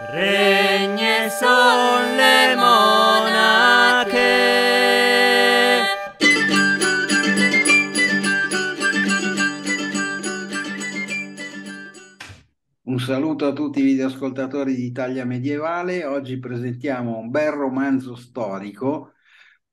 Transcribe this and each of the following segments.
Regne son le monache. Un saluto a tutti i videoascoltatori di Italia Medievale. Oggi presentiamo un bel romanzo storico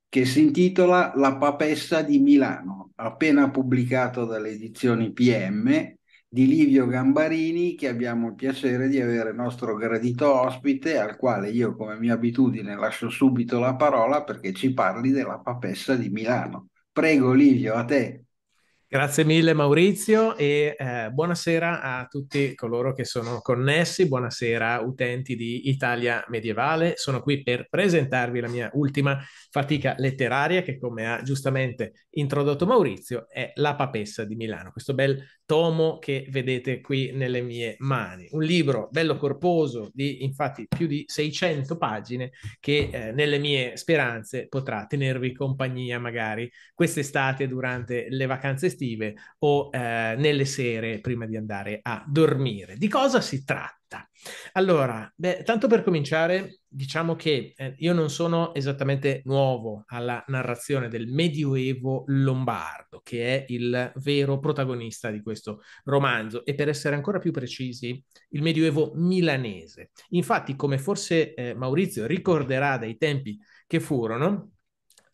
che si intitola La papessa di Milano, appena pubblicato dalle edizioni PM di Livio Gambarini che abbiamo il piacere di avere nostro gradito ospite al quale io come mia abitudine lascio subito la parola perché ci parli della papessa di Milano. Prego Livio, a te. Grazie mille Maurizio e eh, buonasera a tutti coloro che sono connessi, buonasera utenti di Italia Medievale, sono qui per presentarvi la mia ultima fatica letteraria che come ha giustamente introdotto Maurizio è La Papessa di Milano, questo bel tomo che vedete qui nelle mie mani, un libro bello corposo di infatti più di 600 pagine che eh, nelle mie speranze potrà tenervi compagnia magari quest'estate durante le vacanze estive estive o eh, nelle sere prima di andare a dormire. Di cosa si tratta? Allora, beh, tanto per cominciare, diciamo che eh, io non sono esattamente nuovo alla narrazione del Medioevo lombardo, che è il vero protagonista di questo romanzo, e per essere ancora più precisi, il Medioevo milanese. Infatti, come forse eh, Maurizio ricorderà dai tempi che furono,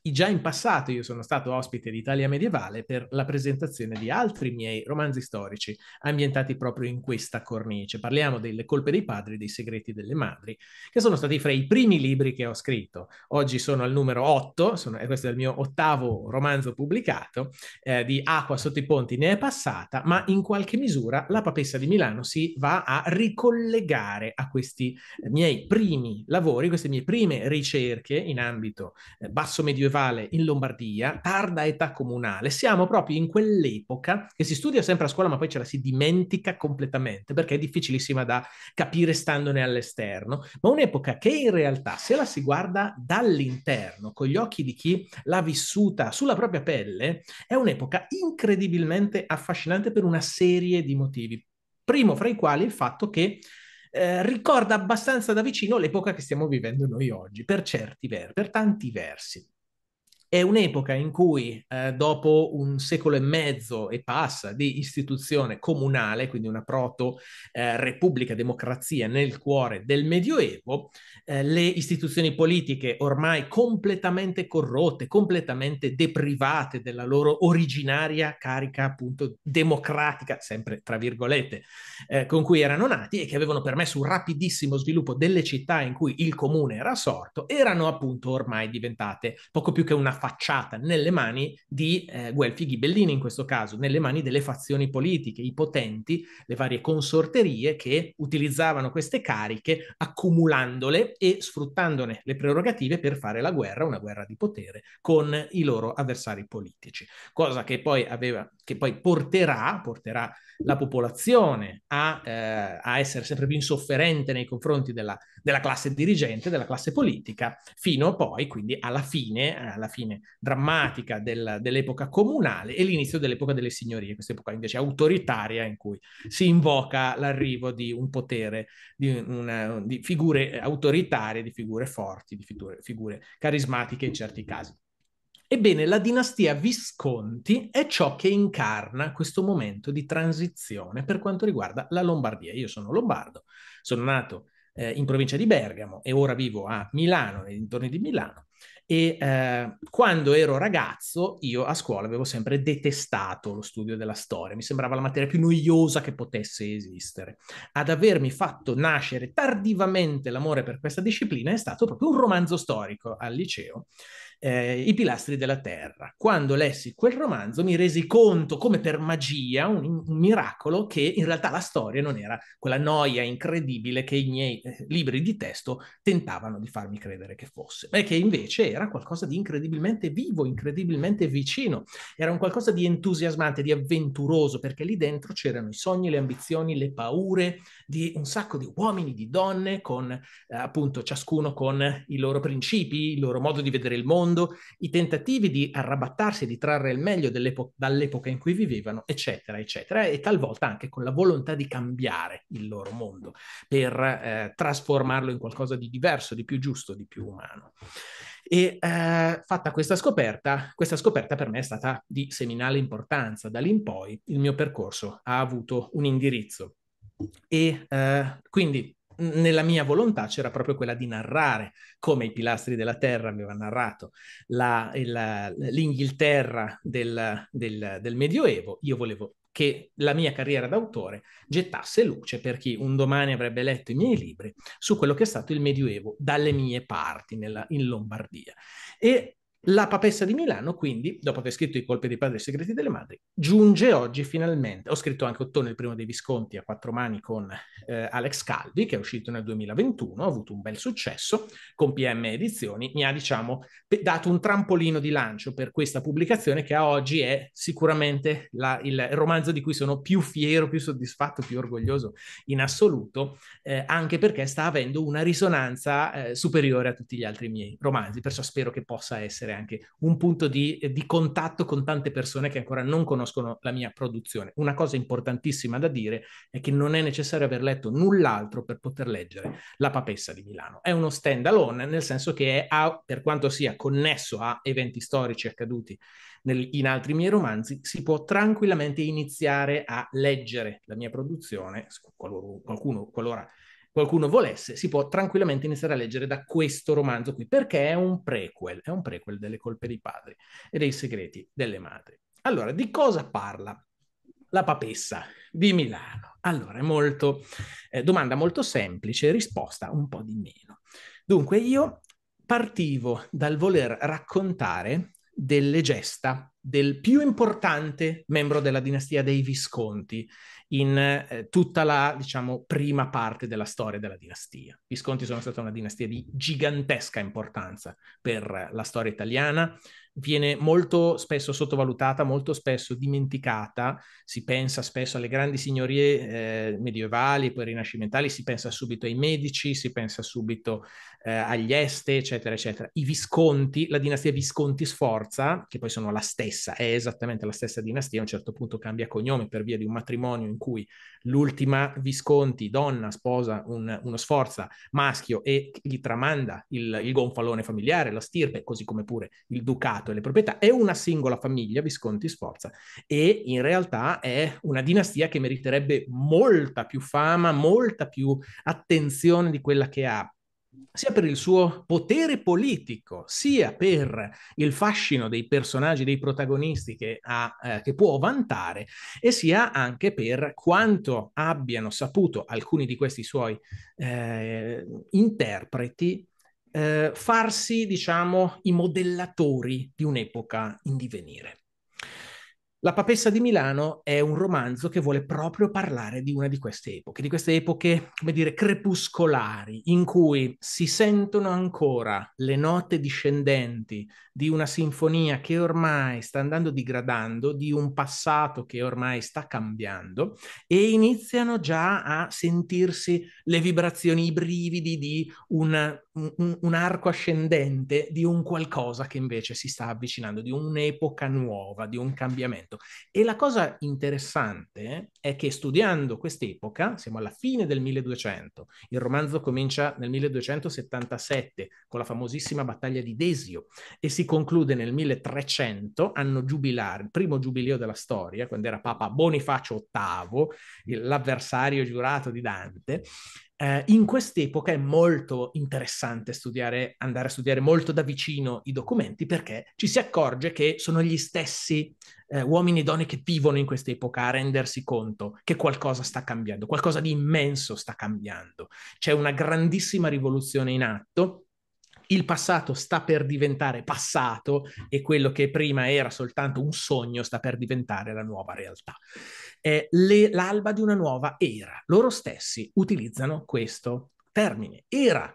Già in passato io sono stato ospite di Italia Medievale per la presentazione di altri miei romanzi storici ambientati proprio in questa cornice. Parliamo delle colpe dei padri e dei segreti delle madri, che sono stati fra i primi libri che ho scritto. Oggi sono al numero 8, sono, eh, questo è il mio ottavo romanzo pubblicato, eh, di Acqua sotto i ponti ne è passata, ma in qualche misura la papessa di Milano si va a ricollegare a questi eh, miei primi lavori, queste mie prime ricerche in ambito eh, basso medioevale medievale in Lombardia, tarda età comunale, siamo proprio in quell'epoca che si studia sempre a scuola ma poi ce la si dimentica completamente perché è difficilissima da capire standone all'esterno, ma un'epoca che in realtà se la si guarda dall'interno, con gli occhi di chi l'ha vissuta sulla propria pelle, è un'epoca incredibilmente affascinante per una serie di motivi. Primo fra i quali il fatto che eh, ricorda abbastanza da vicino l'epoca che stiamo vivendo noi oggi, per certi versi, per tanti versi. È un'epoca in cui, eh, dopo un secolo e mezzo e passa di istituzione comunale, quindi una proto-repubblica eh, democrazia nel cuore del Medioevo, eh, le istituzioni politiche ormai completamente corrotte, completamente deprivate della loro originaria carica appunto democratica, sempre tra virgolette, eh, con cui erano nati e che avevano permesso un rapidissimo sviluppo delle città in cui il comune era sorto, erano appunto ormai diventate poco più che una facciata nelle mani di eh, Guelfi Ghibellini in questo caso, nelle mani delle fazioni politiche, i potenti, le varie consorterie che utilizzavano queste cariche accumulandole e sfruttandone le prerogative per fare la guerra, una guerra di potere, con i loro avversari politici, cosa che poi, aveva, che poi porterà, porterà la popolazione a, eh, a essere sempre più insofferente nei confronti della, della classe dirigente, della classe politica, fino poi quindi alla fine, alla fine drammatica del, dell'epoca comunale e l'inizio dell'epoca delle signorie, questa epoca invece autoritaria in cui si invoca l'arrivo di un potere, di, una, di figure autoritarie, di figure forti, di figure, figure carismatiche in certi casi. Ebbene, la dinastia Visconti è ciò che incarna questo momento di transizione per quanto riguarda la Lombardia. Io sono lombardo, sono nato eh, in provincia di Bergamo e ora vivo a Milano, nei dintorni di Milano. E eh, quando ero ragazzo, io a scuola avevo sempre detestato lo studio della storia, mi sembrava la materia più noiosa che potesse esistere. Ad avermi fatto nascere tardivamente l'amore per questa disciplina è stato proprio un romanzo storico al liceo eh, I pilastri della terra. Quando lessi quel romanzo mi resi conto, come per magia, un, un, miracolo, che in realtà la storia non era quella noia incredibile che i miei eh, libri di testo tentavano di farmi credere che fosse, ma che invece era qualcosa di incredibilmente vivo, incredibilmente vicino, era un qualcosa di entusiasmante, di avventuroso, perché lì dentro c'erano i sogni, le ambizioni, le paure di un sacco di uomini, di donne, con eh, appunto ciascuno con i loro principi, il loro modo di vedere il mondo quando i tentativi di arrabattarsi, di trarre il meglio dall'epoca in cui vivevano, eccetera, eccetera, e talvolta anche con la volontà di cambiare il loro mondo per eh, trasformarlo in qualcosa di diverso, di più giusto, di più umano. E eh, fatta questa scoperta, questa scoperta per me è stata di seminale importanza. Da lì in poi il mio percorso ha avuto un indirizzo. E eh, quindi nella mia volontà c'era proprio quella di narrare come i pilastri della terra aveva narrato la, il, l'Inghilterra del, del, del Medioevo, io volevo che la mia carriera d'autore gettasse luce per chi un domani avrebbe letto i miei libri su quello che è stato il Medioevo dalle mie parti nella, in Lombardia. E la papessa di Milano, quindi, dopo aver scritto I colpi dei padri e i segreti delle madri, giunge oggi finalmente. Ho scritto anche Ottone, il primo dei Visconti, a quattro mani con eh, Alex Calvi, che è uscito nel 2021, ha avuto un bel successo con PM Edizioni, mi ha, diciamo, dato un trampolino di lancio per questa pubblicazione che a oggi è sicuramente la, il romanzo di cui sono più fiero, più soddisfatto, più orgoglioso in assoluto, eh, anche perché sta avendo una risonanza eh, superiore a tutti gli altri miei romanzi, perciò spero che possa essere essere anche un punto di, eh, di contatto con tante persone che ancora non conoscono la mia produzione. Una cosa importantissima da dire è che non è necessario aver letto null'altro per poter leggere La papessa di Milano. È uno stand alone, nel senso che è, a, per quanto sia connesso a eventi storici accaduti nel, in altri miei romanzi, si può tranquillamente iniziare a leggere la mia produzione, qualora, qualcuno, qualora qualcuno volesse, si può tranquillamente iniziare a leggere da questo romanzo qui, perché è un prequel, è un prequel delle colpe dei padri e dei segreti delle madri. Allora, di cosa parla la papessa di Milano? Allora, è molto, eh, domanda molto semplice, risposta un po' di meno. Dunque, io partivo dal voler raccontare delle gesta del più importante membro della dinastia dei Visconti in eh, tutta la, diciamo, prima parte della storia della dinastia. I Visconti sono stata una dinastia di gigantesca importanza per la storia italiana, viene molto spesso sottovalutata, molto spesso dimenticata. Si pensa spesso alle grandi signorie eh, medievali e poi rinascimentali, si pensa subito ai medici, si pensa subito eh, agli este, eccetera, eccetera. I Visconti, la dinastia Visconti Sforza, che poi sono la stessa, è esattamente la stessa dinastia, a un certo punto cambia cognome per via di un matrimonio in cui l'ultima Visconti, donna, sposa un, uno Sforza maschio e gli tramanda il, il gonfalone familiare, la stirpe, così come pure il ducato e le proprietà è una singola famiglia, Visconti Sforza, e in realtà è una dinastia che meriterebbe molta più fama, molta più attenzione di quella che ha sia per il suo potere politico, sia per il fascino dei personaggi, dei protagonisti che, ha, eh, che, può vantare, e sia anche per quanto abbiano saputo alcuni di questi suoi eh, interpreti eh, farsi, diciamo, i modellatori di un'epoca in divenire. La papessa di Milano è un romanzo che vuole proprio parlare di una di queste epoche, di queste epoche, come dire, crepuscolari, in cui si sentono ancora le note discendenti di una sinfonia che ormai sta andando digradando, di un passato che ormai sta cambiando, e iniziano già a sentirsi le vibrazioni, i brividi di una, un, un arco ascendente, di un qualcosa che invece si sta avvicinando, di un'epoca nuova, di un cambiamento momento. E la cosa interessante è che studiando quest'epoca, siamo alla fine del 1200, il romanzo comincia nel 1277 con la famosissima battaglia di Desio e si conclude nel 1300, anno giubilare, il primo giubileo della storia, quando era Papa Bonifacio VIII, l'avversario giurato di Dante, eh, in quest'epoca è molto interessante studiare, andare a studiare molto da vicino i documenti perché ci si accorge che sono gli stessi eh, uomini e donne che vivono in quest'epoca a rendersi conto che qualcosa sta cambiando, qualcosa di immenso sta cambiando. C'è una grandissima rivoluzione in atto il passato sta per diventare passato e quello che prima era soltanto un sogno sta per diventare la nuova realtà. Eh, le, l'alba di una nuova era. Loro stessi utilizzano questo termine. Era,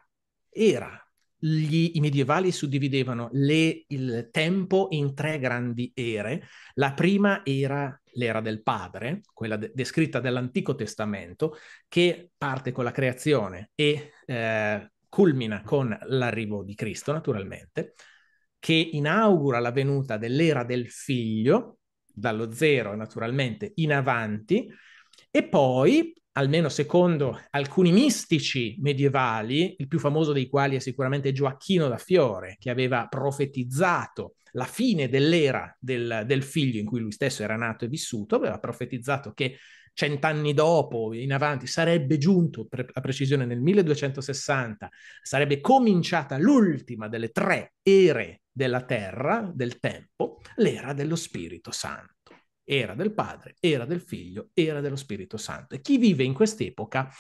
era. Gli, I medievali suddividevano le, il tempo in tre grandi ere. La prima era l'era del padre, quella de- descritta dall'Antico Testamento, che parte con la creazione e eh, culmina con l'arrivo di Cristo, naturalmente, che inaugura la venuta dell'era del figlio, dallo zero naturalmente in avanti, e poi, almeno secondo alcuni mistici medievali, il più famoso dei quali è sicuramente Gioacchino da Fiore, che aveva profetizzato la fine dell'era del, del, figlio in cui lui stesso era nato e vissuto, aveva profetizzato che cent'anni dopo, in avanti, sarebbe giunto, pre- a precisione nel 1260, sarebbe cominciata l'ultima delle tre ere della terra, del tempo, l'era dello Spirito Santo. Era del Padre, era del Figlio, era dello Spirito Santo. E chi vive in quest'epoca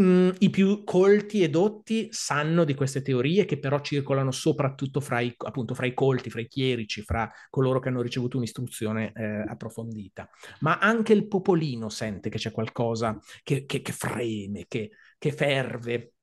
Mm, I più colti e dotti sanno di queste teorie che però circolano soprattutto fra i, appunto, fra i colti, fra i chierici, fra coloro che hanno ricevuto un'istruzione eh, approfondita. Ma anche il popolino sente che c'è qualcosa che, che, che freme, che, che ferve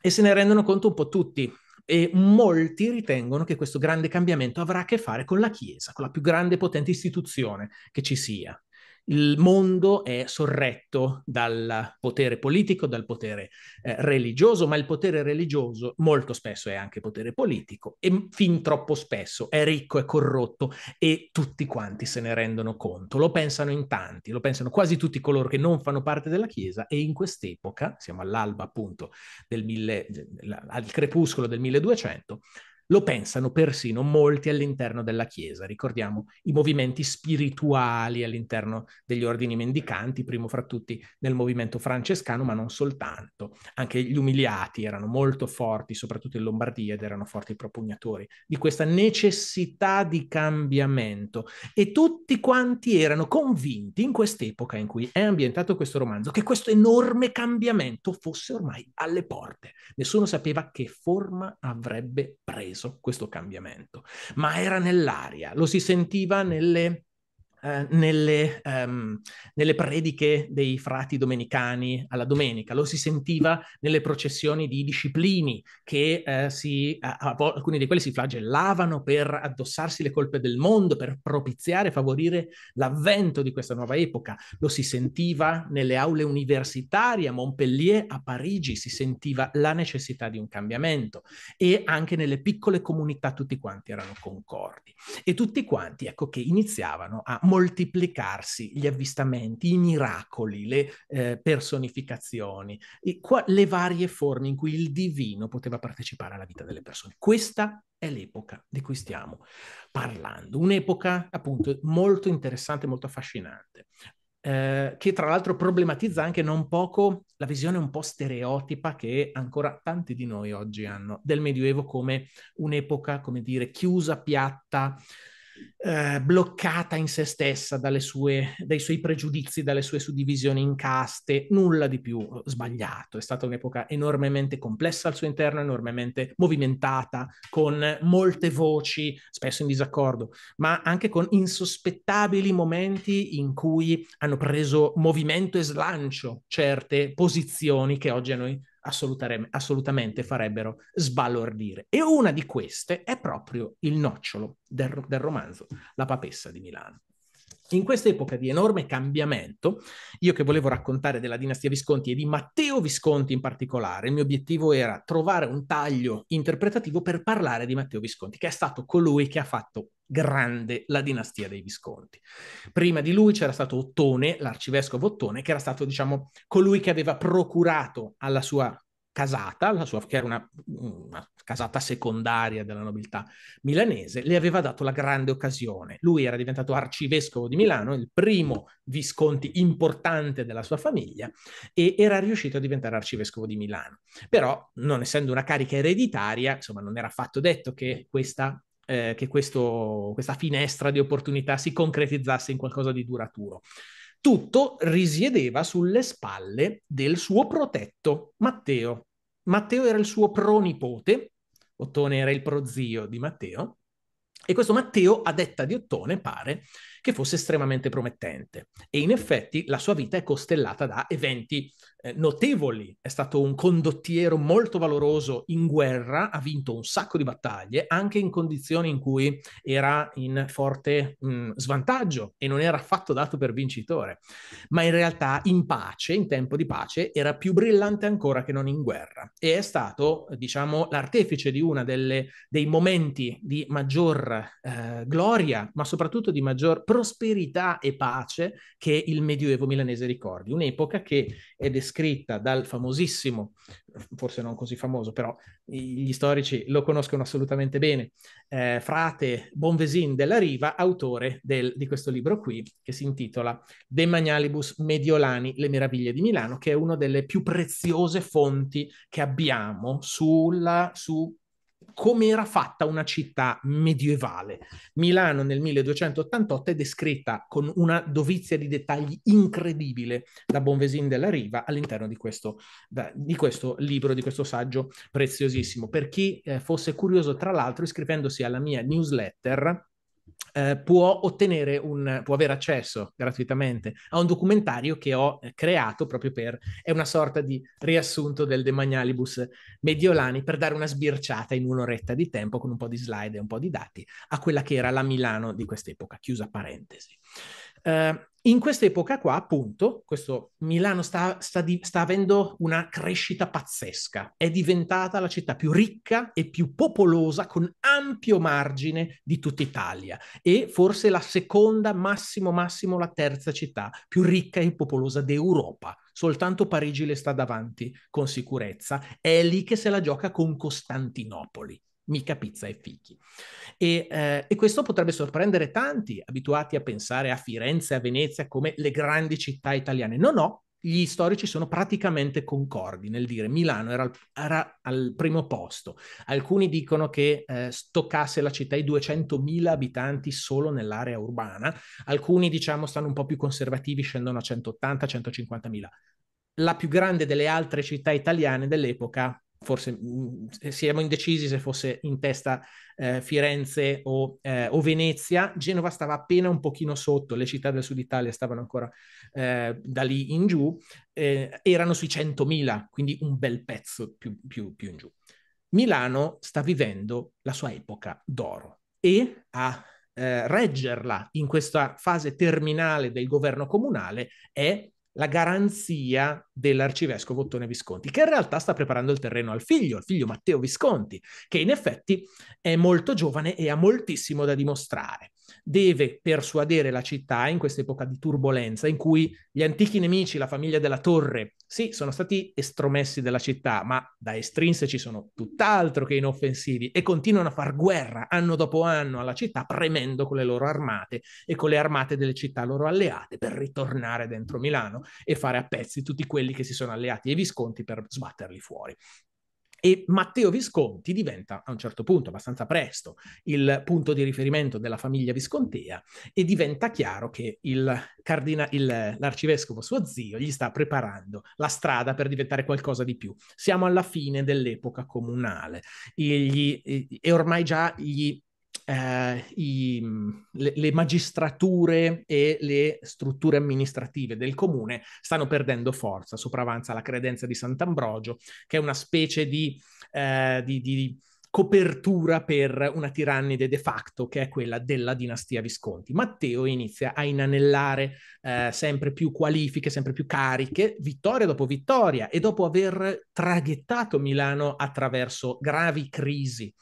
e se ne rendono conto un po' tutti. E molti ritengono che questo grande cambiamento avrà a che fare con la Chiesa, con la più grande e potente istituzione che ci sia il mondo è sorretto dal potere politico, dal potere eh, religioso, ma il potere religioso molto spesso è anche potere politico e fin troppo spesso è ricco è corrotto e tutti quanti se ne rendono conto. Lo pensano in tanti, lo pensano quasi tutti coloro che non fanno parte della Chiesa e in quest'epoca, siamo all'alba appunto del mille, al crepuscolo del 1200, lo pensano persino molti all'interno della Chiesa, ricordiamo i movimenti spirituali all'interno degli ordini mendicanti, primo fra tutti nel movimento francescano, ma non soltanto. Anche gli umiliati erano molto forti, soprattutto in Lombardia, ed erano forti propugnatori di questa necessità di cambiamento. E tutti quanti erano convinti in quest'epoca in cui è ambientato questo romanzo che questo enorme cambiamento fosse ormai alle porte. Nessuno sapeva che forma avrebbe preso compreso questo cambiamento, ma era nell'aria, lo si sentiva nelle eh, nelle, ehm, nelle, prediche dei frati domenicani alla domenica, lo si sentiva nelle processioni di disciplini che eh, si, a, alcuni di quelli si flagellavano per addossarsi le colpe del mondo, per propiziare, favorire l'avvento di questa nuova epoca, lo si sentiva nelle aule universitarie a Montpellier, a Parigi, si sentiva la necessità di un cambiamento e anche nelle piccole comunità tutti quanti erano concordi e tutti quanti, ecco, che iniziavano a moltiplicarsi gli avvistamenti, i miracoli, le eh, personificazioni, qua, le varie forme in cui il divino poteva partecipare alla vita delle persone. Questa è l'epoca di cui stiamo parlando, un'epoca appunto molto interessante, molto affascinante. Eh, che tra l'altro problematizza anche non poco la visione un po' stereotipa che ancora tanti di noi oggi hanno del Medioevo come un'epoca, come dire, chiusa, piatta, eh, bloccata in se stessa sue, dai suoi pregiudizi, dalle sue suddivisioni in caste, nulla di più sbagliato. È stata un'epoca enormemente complessa al suo interno, enormemente movimentata, con molte voci, spesso in disaccordo, ma anche con insospettabili momenti in cui hanno preso movimento e slancio certe posizioni che oggi a noi assolutamente farebbero sbalordire. E una di queste è proprio il nocciolo del, del romanzo La papessa di Milano. In quest'epoca di enorme cambiamento, io che volevo raccontare della dinastia Visconti e di Matteo Visconti in particolare, il mio obiettivo era trovare un taglio interpretativo per parlare di Matteo Visconti, che è stato colui che ha fatto grande la dinastia dei Visconti. Prima di lui c'era stato Ottone, l'arcivescovo Ottone, che era stato, diciamo, colui che aveva procurato alla sua casata, sua, che era una, una, casata secondaria della nobiltà milanese, le aveva dato la grande occasione. Lui era diventato arcivescovo di Milano, il primo visconti importante della sua famiglia, e era riuscito a diventare arcivescovo di Milano. Però, non essendo una carica ereditaria, insomma, non era affatto detto che questa eh, che questo, questa finestra di opportunità si concretizzasse in qualcosa di duraturo tutto risiedeva sulle spalle del suo protetto Matteo. Matteo era il suo pronipote, Ottone era il prozio di Matteo, e questo Matteo, a detta di Ottone, pare che fosse estremamente promettente. E in effetti la sua vita è costellata da eventi eh, notevoli. È stato un condottiero molto valoroso in guerra, ha vinto un sacco di battaglie, anche in condizioni in cui era in forte mh, mm, svantaggio e non era affatto dato per vincitore. Ma in realtà in pace, in tempo di pace, era più brillante ancora che non in guerra. E è stato, diciamo, l'artefice di uno dei momenti di maggior eh, gloria, ma soprattutto di maggior prosperità e pace che il Medioevo milanese ricordi, un'epoca che è descritta dal famosissimo, forse non così famoso, però gli storici lo conoscono assolutamente bene, eh, frate Bonvesin della Riva, autore del, di questo libro qui, che si intitola De Magnalibus Mediolani, le meraviglie di Milano, che è una delle più preziose fonti che abbiamo sulla, su come era fatta una città medievale. Milano nel 1288 è descritta con una dovizia di dettagli incredibile da Bonvesin della Riva all'interno di questo, di questo libro, di questo saggio preziosissimo. Per chi eh, fosse curioso, tra l'altro, iscrivendosi alla mia newsletter, eh, può ottenere un, può avere accesso gratuitamente a un documentario che ho eh, creato proprio per, è una sorta di riassunto del De Magnalibus Mediolani per dare una sbirciata in un'oretta di tempo con un po' di slide e un po' di dati a quella che era la Milano di quest'epoca, chiusa parentesi. Eh, in quest'epoca qua, appunto, questo Milano sta, sta, di, sta, avendo una crescita pazzesca, è diventata la città più ricca e più popolosa con ampio margine di tutta Italia e forse la seconda, massimo massimo la terza città più ricca e popolosa d'Europa. Soltanto Parigi le sta davanti con sicurezza, è lì che se la gioca con Costantinopoli mica pizza e fichi. E, eh, e, questo potrebbe sorprendere tanti abituati a pensare a Firenze e a Venezia come le grandi città italiane. No, no, gli storici sono praticamente concordi nel dire Milano era al, era al primo posto. Alcuni dicono che eh, stoccasse la città i 200.000 abitanti solo nell'area urbana, alcuni diciamo stanno un po' più conservativi, scendono a 180-150.000. La più grande delle altre città italiane dell'epoca forse siamo indecisi se fosse in testa eh, Firenze o, eh, o, Venezia, Genova stava appena un pochino sotto, le città del sud Italia stavano ancora eh, da lì in giù, eh, erano sui 100.000, quindi un bel pezzo più, più, più in giù. Milano sta vivendo la sua epoca d'oro e a eh, reggerla in questa fase terminale del governo comunale è la garanzia dell'arcivescovo Ottone Visconti, che in realtà sta preparando il terreno al figlio, al figlio Matteo Visconti, che in effetti è molto giovane e ha moltissimo da dimostrare. Deve persuadere la città in questa epoca di turbolenza in cui gli antichi nemici, la famiglia della Torre, sì, sono stati estromessi dalla città, ma da estrinseci sono tutt'altro che inoffensivi e continuano a far guerra anno dopo anno alla città, premendo con le loro armate e con le armate delle città loro alleate per ritornare dentro Milano e fare a pezzi tutti quelli quelli che si sono alleati ai Visconti per sbatterli fuori. E Matteo Visconti diventa a un certo punto, abbastanza presto, il punto di riferimento della famiglia viscontea e diventa chiaro che il cardina- il, l'arcivescovo suo zio gli sta preparando la strada per diventare qualcosa di più. Siamo alla fine dell'epoca comunale e, gli, e ormai già gli eh, i, le, le, magistrature e le strutture amministrative del comune stanno perdendo forza, sopravanza la credenza di Sant'Ambrogio, che è una specie di, eh, di, di copertura per una tirannide de facto che è quella della dinastia Visconti. Matteo inizia a inanellare eh, sempre più qualifiche, sempre più cariche, vittoria dopo vittoria e dopo aver traghettato Milano attraverso gravi crisi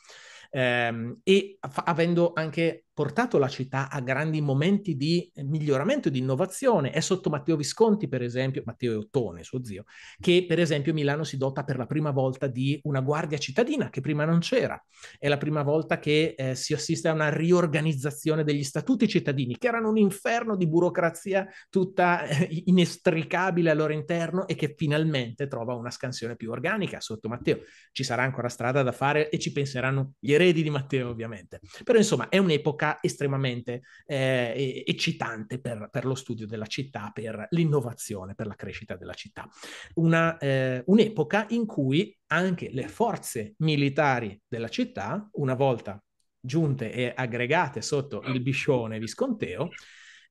ehm, e fa- avendo anche portato la città a grandi momenti di miglioramento, e di innovazione. È sotto Matteo Visconti, per esempio, Matteo Ottone, suo zio, che per esempio Milano si dota per la prima volta di una guardia cittadina che prima non c'era. È la prima volta che eh, si assiste a una riorganizzazione degli statuti cittadini, che erano un inferno di burocrazia tutta eh, inestricabile al loro interno e che finalmente trova una scansione più organica sotto Matteo. Ci sarà ancora strada da fare e ci penseranno gli eredi di Matteo, ovviamente. Però insomma, è un'epoca estremamente eh, eccitante per, per, lo studio della città, per l'innovazione, per la crescita della città. Una, eh, un'epoca in cui anche le forze militari della città, una volta giunte e aggregate sotto il biscione visconteo,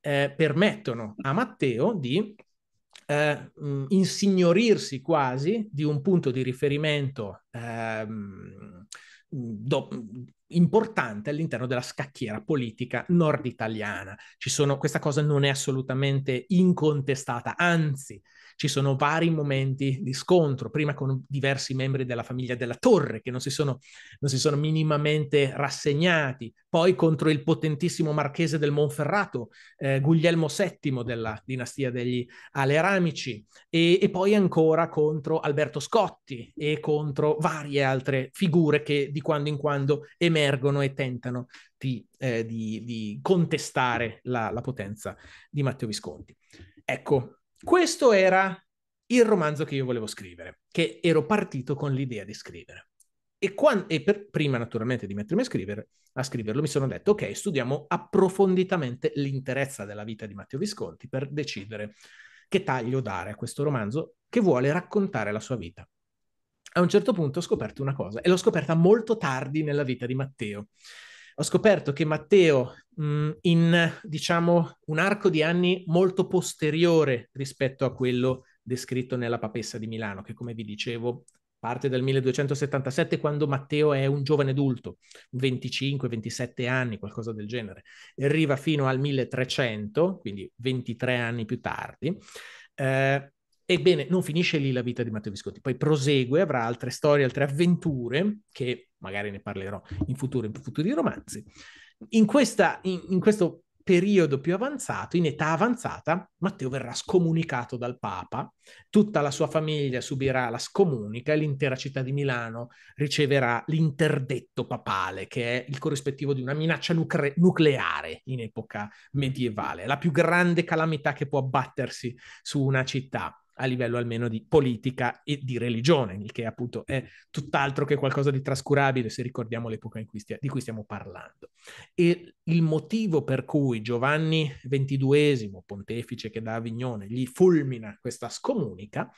eh, permettono a Matteo di eh, mm, insignorirsi quasi di un punto di riferimento eh, do, importante all'interno della scacchiera politica nord italiana. Sono, questa cosa non è assolutamente incontestata, anzi ci sono vari momenti di scontro, prima con diversi membri della famiglia della Torre che non si sono, non si sono minimamente rassegnati, poi contro il potentissimo marchese del Monferrato, eh, Guglielmo VII della dinastia degli Aleramici, e, e poi ancora contro Alberto Scotti e contro varie altre figure che di quando in quando emergono e tentano di, eh, di, di, contestare la, la, potenza di Matteo Visconti. Ecco, questo era il romanzo che io volevo scrivere, che ero partito con l'idea di scrivere. E, quando, e per, prima naturalmente di mettermi a, scrivere, a scriverlo mi sono detto, ok, studiamo approfonditamente l'interezza della vita di Matteo Visconti per decidere che taglio dare a questo romanzo che vuole raccontare la sua vita. A un certo punto ho scoperto una cosa, e l'ho scoperta molto tardi nella vita di Matteo, ho scoperto che Matteo, mh, mm, in diciamo un arco di anni molto posteriore rispetto a quello descritto nella papessa di Milano, che come vi dicevo parte dal 1277 quando Matteo è un giovane adulto, 25-27 anni, qualcosa del genere, e arriva fino al 1300, quindi 23 anni più tardi. Eh, Ebbene, non finisce lì la vita di Matteo Visconti, poi prosegue, avrà altre storie, altre avventure, che magari ne parlerò in futuro, in futuri romanzi. In, questa, in, in questo periodo più avanzato, in età avanzata, Matteo verrà scomunicato dal Papa, tutta la sua famiglia subirà la scomunica e l'intera città di Milano riceverà l'interdetto papale, che è il corrispettivo di una minaccia nucre- nucleare in epoca medievale, la più grande calamità che può abbattersi su una città a livello almeno di politica e di religione, il che appunto è tutt'altro che qualcosa di trascurabile se ricordiamo l'epoca cui stia, di cui stiamo parlando. E il motivo per cui Giovanni XXII, pontefice che da Avignone, gli fulmina questa scomunica,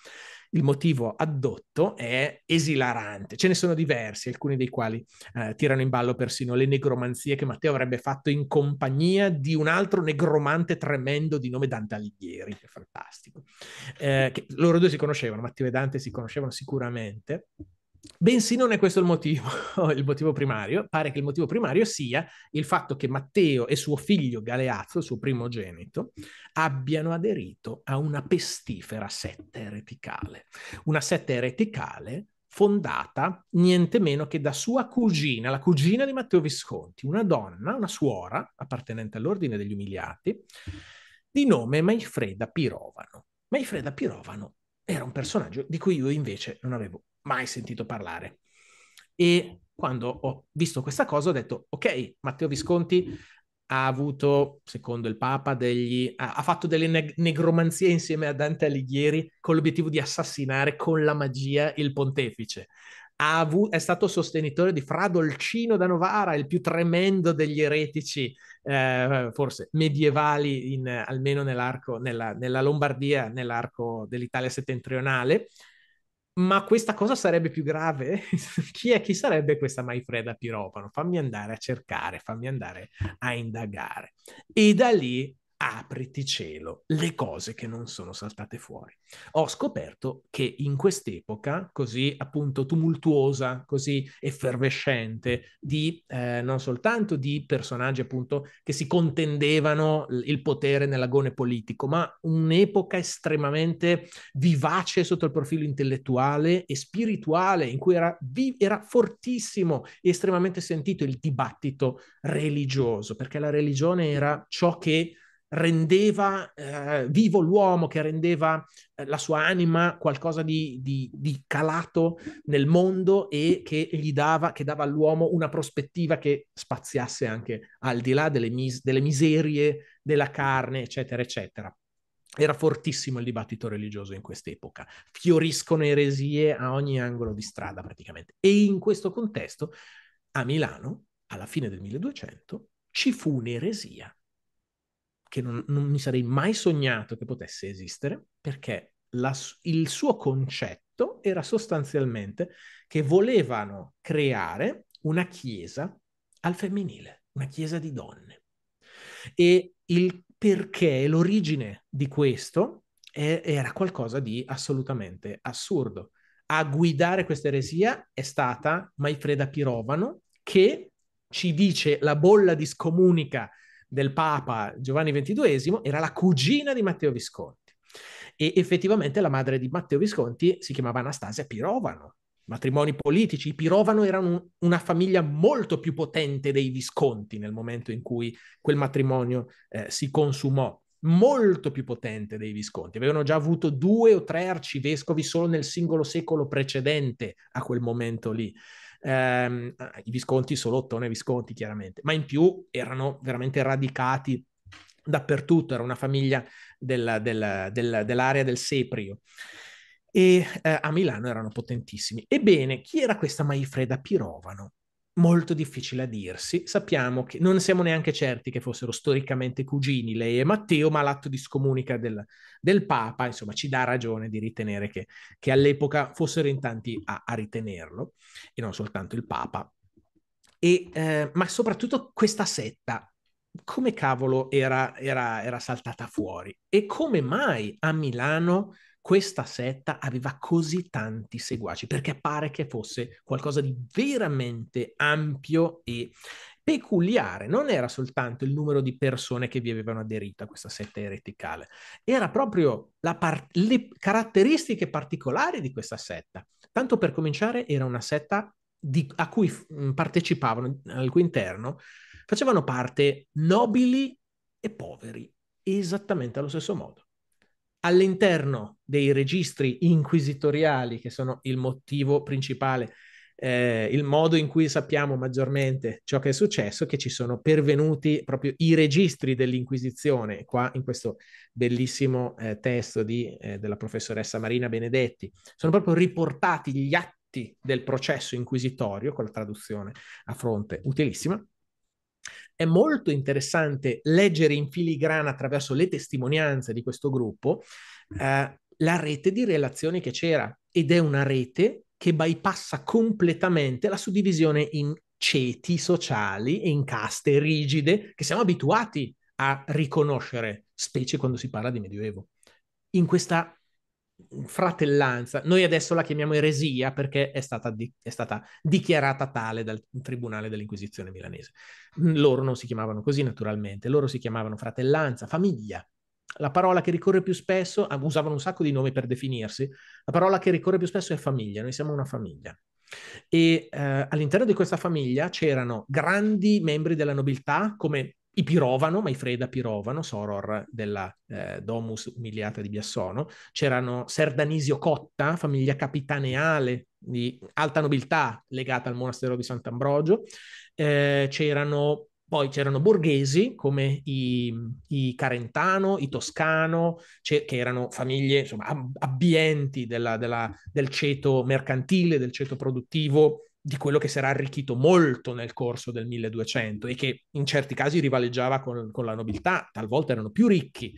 il motivo addotto è esilarante. Ce ne sono diversi, alcuni dei quali eh, tirano in ballo persino le negromanzie che Matteo avrebbe fatto in compagnia di un altro negromante tremendo di nome Dante Alighieri, che è fantastico. Eh, che loro due si conoscevano, Matteo e Dante si conoscevano sicuramente. Bensì non è questo il motivo, il motivo primario. Pare che il motivo primario sia il fatto che Matteo e suo figlio Galeazzo, il suo primogenito, abbiano aderito a una pestifera setta ereticale. Una setta ereticale fondata niente meno che da sua cugina, la cugina di Matteo Visconti, una donna, una suora appartenente all'ordine degli umiliati, di nome Maifreda Pirovano. Maifreda Pirovano era un personaggio di cui io invece non avevo mai sentito parlare. E quando ho visto questa cosa ho detto, ok, Matteo Visconti ha avuto, secondo il Papa, degli, ha, ha, fatto delle neg- negromanzie insieme a Dante Alighieri con l'obiettivo di assassinare con la magia il pontefice. Avuto, è stato sostenitore di Fra Dolcino da Novara, il più tremendo degli eretici, eh, forse medievali, in, almeno nella, nella Lombardia, nell'arco dell'Italia settentrionale. Ma questa cosa sarebbe più grave? chi è chi sarebbe questa Maifreda Piropano? Fammi andare a cercare, fammi andare a indagare. E da lì apriti cielo, le cose che non sono saltate fuori. Ho scoperto che in quest'epoca così appunto tumultuosa, così effervescente, di eh, non soltanto di personaggi appunto che si contendevano il potere nell'agone politico, ma un'epoca estremamente vivace sotto il profilo intellettuale e spirituale, in cui era, vi- era fortissimo e estremamente sentito il dibattito religioso, perché la religione era ciò che rendeva eh, vivo l'uomo, che rendeva eh, la sua anima qualcosa di, di, di, calato nel mondo e che gli dava, che dava all'uomo una prospettiva che spaziasse anche al di là delle, mis- delle miserie della carne, eccetera, eccetera. Era fortissimo il dibattito religioso in quest'epoca. Fioriscono eresie a ogni angolo di strada praticamente. E in questo contesto, a Milano, alla fine del 1200, ci fu un'eresia che non, non, mi sarei mai sognato che potesse esistere, perché la, il suo concetto era sostanzialmente che volevano creare una chiesa al femminile, una chiesa di donne. E il perché, l'origine di questo è, era qualcosa di assolutamente assurdo. A guidare questa eresia è stata Maifreda Pirovano, che ci dice la bolla di scomunica del Papa Giovanni XXII era la cugina di Matteo Visconti e effettivamente la madre di Matteo Visconti si chiamava Anastasia Pirovano. Matrimoni politici, i Pirovano erano una famiglia molto più potente dei Visconti nel momento in cui quel matrimonio eh, si consumò molto più potente dei Visconti. Avevano già avuto due o tre arcivescovi solo nel singolo secolo precedente a quel momento lì ehm, i Visconti solo Ottone Visconti chiaramente, ma in più erano veramente radicati dappertutto, era una famiglia del, del, del, dell'area del Seprio e eh, a Milano erano potentissimi. Ebbene, chi era questa Maifreda Pirovano? molto difficile a dirsi. Sappiamo che non siamo neanche certi che fossero storicamente cugini lei e Matteo, ma l'atto di scomunica del, del Papa, insomma, ci dà ragione di ritenere che, che all'epoca fossero in tanti a, a, ritenerlo, e non soltanto il Papa. E, eh, ma soprattutto questa setta, come cavolo era, era, era saltata fuori? E come mai a Milano questa setta aveva così tanti seguaci perché pare che fosse qualcosa di veramente ampio e peculiare. Non era soltanto il numero di persone che vi avevano aderito a questa setta ereticale, era proprio par- le caratteristiche particolari di questa setta. Tanto per cominciare, era una setta di, a cui mh, mm, partecipavano, al cui interno facevano parte nobili e poveri, esattamente allo stesso modo all'interno dei registri inquisitoriali, che sono il motivo principale, eh, il modo in cui sappiamo maggiormente ciò che è successo, che ci sono pervenuti proprio i registri dell'Inquisizione, qua in questo bellissimo eh, testo di, eh, della professoressa Marina Benedetti. Sono proprio riportati gli atti del processo inquisitorio, con la traduzione a fronte utilissima, è molto interessante leggere in filigrana attraverso le testimonianze di questo gruppo mm. eh, la rete di relazioni che c'era ed è una rete che bypassa completamente la suddivisione in ceti sociali e in caste rigide che siamo abituati a riconoscere, specie quando si parla di medioevo. In questa fratellanza. Noi adesso la chiamiamo eresia perché è stata, di- è stata, dichiarata tale dal Tribunale dell'Inquisizione milanese. Mm, loro non si chiamavano così naturalmente, loro si chiamavano fratellanza, famiglia. La parola che ricorre più spesso, ah, usavano un sacco di nomi per definirsi, la parola che ricorre più spesso è famiglia, noi siamo una famiglia. E eh, all'interno di questa famiglia c'erano grandi membri della nobiltà come i Pirovano, Maifreda Pirovano, soror della eh, Domus umiliata di Biassono, c'erano Serdanisio Cotta, famiglia capitaneale di alta nobiltà legata al monastero di Sant'Ambrogio, eh, c'erano poi c'erano borghesi come i, i Carentano, i Toscano, che erano famiglie insomma, abbienti della, della, del ceto mercantile, del ceto produttivo di quello che si era arricchito molto nel corso del 1200 e che in certi casi rivaleggiava con, con la nobiltà, talvolta erano più ricchi.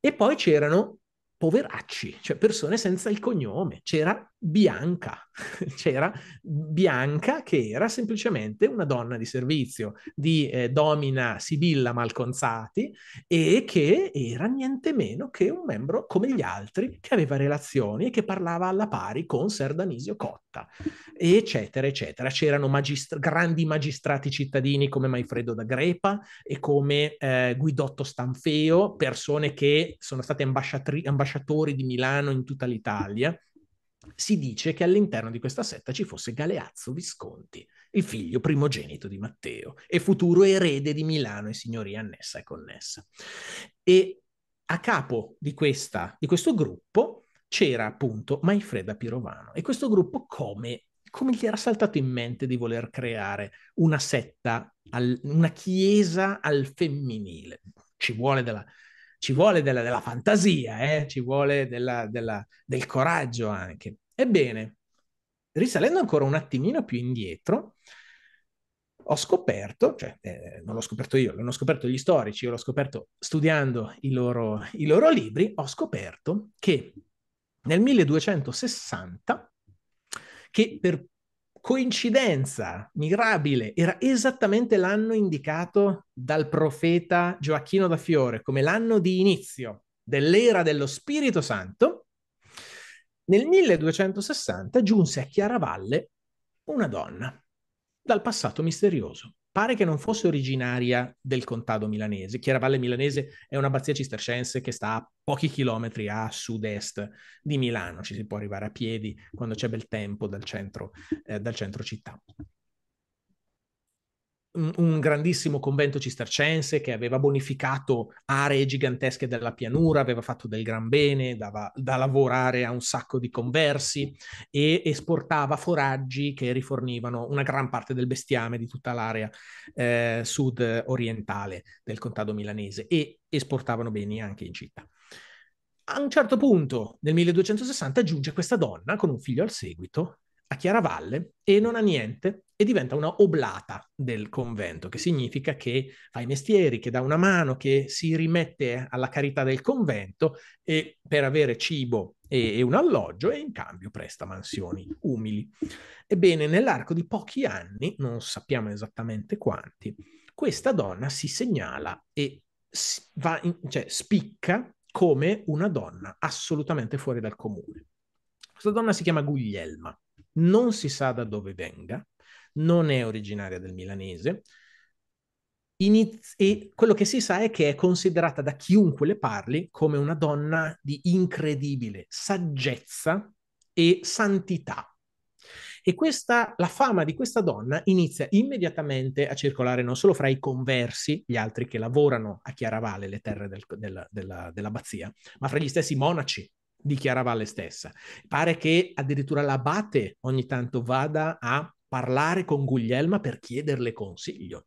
E poi c'erano poveracci, cioè persone senza il cognome, c'era Bianca, c'era Bianca che era semplicemente una donna di servizio di eh, domina Sibilla Malconzati e che era niente meno che un membro come gli altri che aveva relazioni e che parlava alla pari con Ser Danisio Cotta, eccetera, eccetera. C'erano magistra- grandi magistrati cittadini come Maifredo da Grepa e come eh, Guidotto Stanfeo, persone che sono state ambasciatori di Milano in tutta l'Italia si dice che all'interno di questa setta ci fosse Galeazzo Visconti, il figlio primogenito di Matteo e futuro erede di Milano e signoria annessa e connessa. E a capo di, questa, di questo gruppo c'era appunto Maifreda Pirovano e questo gruppo come come gli era saltato in mente di voler creare una setta, al, una chiesa al femminile. Ci vuole della ci vuole della, della fantasia, eh? ci vuole della, della, del coraggio anche. Ebbene, risalendo ancora un attimino più indietro, ho scoperto, cioè eh, non l'ho scoperto io, l'hanno scoperto gli storici, io l'ho scoperto studiando i loro, i loro libri, ho scoperto che nel 1260, che per coincidenza mirabile, era esattamente l'anno indicato dal profeta Gioacchino da Fiore come l'anno di inizio dell'era dello Spirito Santo, nel 1260 giunse a Chiaravalle una donna dal passato misterioso pare che non fosse originaria del contado milanese. Chiaravalle Milanese è un'abbazia cistercense che sta a pochi chilometri a sud-est di Milano, ci si può arrivare a piedi quando c'è bel tempo dal centro, eh, dal centro città un grandissimo convento cistercense che aveva bonificato aree gigantesche della pianura, aveva fatto del gran bene, dava da lavorare a un sacco di conversi e esportava foraggi che rifornivano una gran parte del bestiame di tutta l'area eh, sud orientale del contado milanese e esportavano beni anche in città. A un certo punto, nel 1260, giunge questa donna con un figlio al seguito a Chiaravalle e non ha niente e diventa una oblata del convento, che significa che fa i mestieri, che dà una mano, che si rimette alla carità del convento e, per avere cibo e, e un alloggio e in cambio presta mansioni umili. Ebbene, nell'arco di pochi anni, non sappiamo esattamente quanti, questa donna si segnala e in, cioè, spicca come una donna assolutamente fuori dal comune. Questa donna si chiama Guglielma non si sa da dove venga, non è originaria del milanese, Iniz- e quello che si sa è che è considerata da chiunque le parli come una donna di incredibile saggezza e santità. E questa, la fama di questa donna inizia immediatamente a circolare non solo fra i conversi, gli altri che lavorano a Chiaravale, le terre del, della, della, dell'abbazia, ma fra gli stessi monaci dichiarava lei stessa. Pare che addirittura l'abate ogni tanto vada a parlare con Guglielma per chiederle consiglio.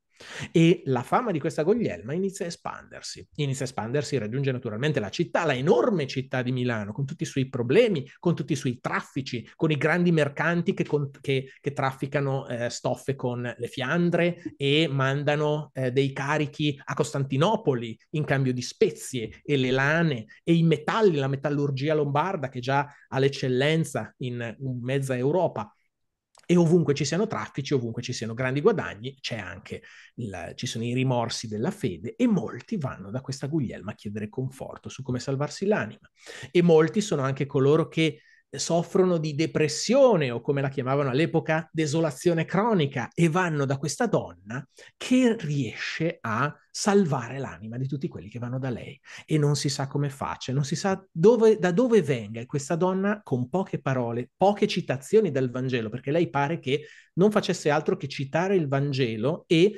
E la fama di questa Guglielma inizia a espandersi, inizia a espandersi, raggiunge naturalmente la città, la enorme città di Milano, con tutti i suoi problemi, con tutti i suoi traffici, con i grandi mercanti che, con, che, che trafficano eh, stoffe con le Fiandre e mandano eh, dei carichi a Costantinopoli in cambio di spezie e le lane e i metalli, la metallurgia lombarda che già ha l'eccellenza in mezza Europa e ovunque ci siano traffici, ovunque ci siano grandi guadagni, c'è anche il, ci sono i rimorsi della fede e molti vanno da questa Guglielma a chiedere conforto su come salvarsi l'anima. E molti sono anche coloro che soffrono di depressione o come la chiamavano all'epoca desolazione cronica e vanno da questa donna che riesce a salvare l'anima di tutti quelli che vanno da lei e non si sa come faccia, non si sa dove, da dove venga e questa donna con poche parole, poche citazioni dal Vangelo, perché lei pare che non facesse altro che citare il Vangelo e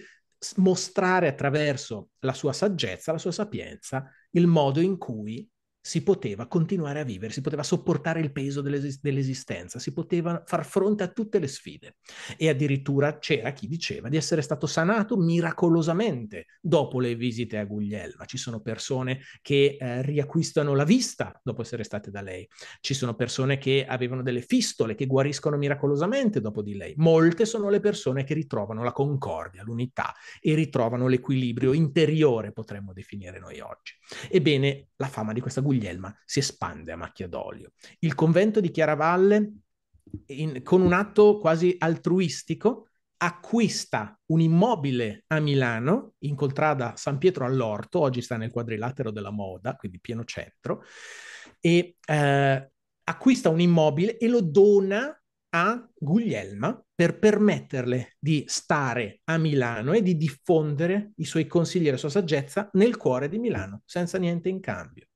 mostrare attraverso la sua saggezza, la sua sapienza, il modo in cui si poteva continuare a vivere, si poteva sopportare il peso dell'es- dell'esistenza, si poteva far fronte a tutte le sfide e addirittura c'era chi diceva di essere stato sanato miracolosamente dopo le visite a Guglielma. Ci sono persone che eh, riacquistano la vista dopo essere state da lei, ci sono persone che avevano delle fistole che guariscono miracolosamente dopo di lei. Molte sono le persone che ritrovano la concordia, l'unità e ritrovano l'equilibrio interiore, potremmo definire noi oggi. Ebbene, la fama di questa Guglielma Guglielma si espande a macchia d'olio. Il convento di Chiaravalle, in, con un atto quasi altruistico, acquista un immobile a Milano, in contrada San Pietro all'Orto, oggi sta nel quadrilatero della moda, quindi pieno centro, e eh, acquista un immobile e lo dona a Guglielma per permetterle di stare a Milano e di diffondere i suoi consigli e la sua saggezza nel cuore di Milano, senza niente in cambio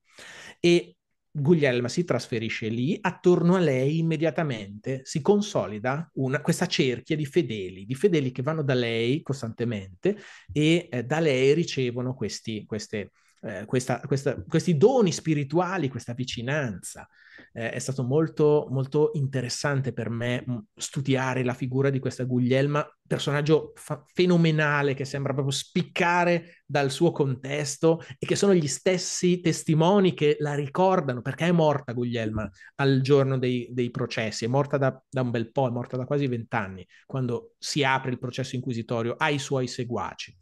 e Guglielma si trasferisce lì, attorno a lei immediatamente si consolida una, questa cerchia di fedeli, di fedeli che vanno da lei costantemente e eh, da lei ricevono questi, queste, eh, questa, questa, questi doni spirituali, questa vicinanza. Eh, è stato molto, molto interessante per me mm, studiare la figura di questa Guglielma, personaggio fa- fenomenale che sembra proprio spiccare dal suo contesto e che sono gli stessi testimoni che la ricordano perché è morta Guglielma al giorno dei, dei processi, è morta da, da un bel po', è morta da quasi vent'anni quando si apre il processo inquisitorio ai suoi seguaci.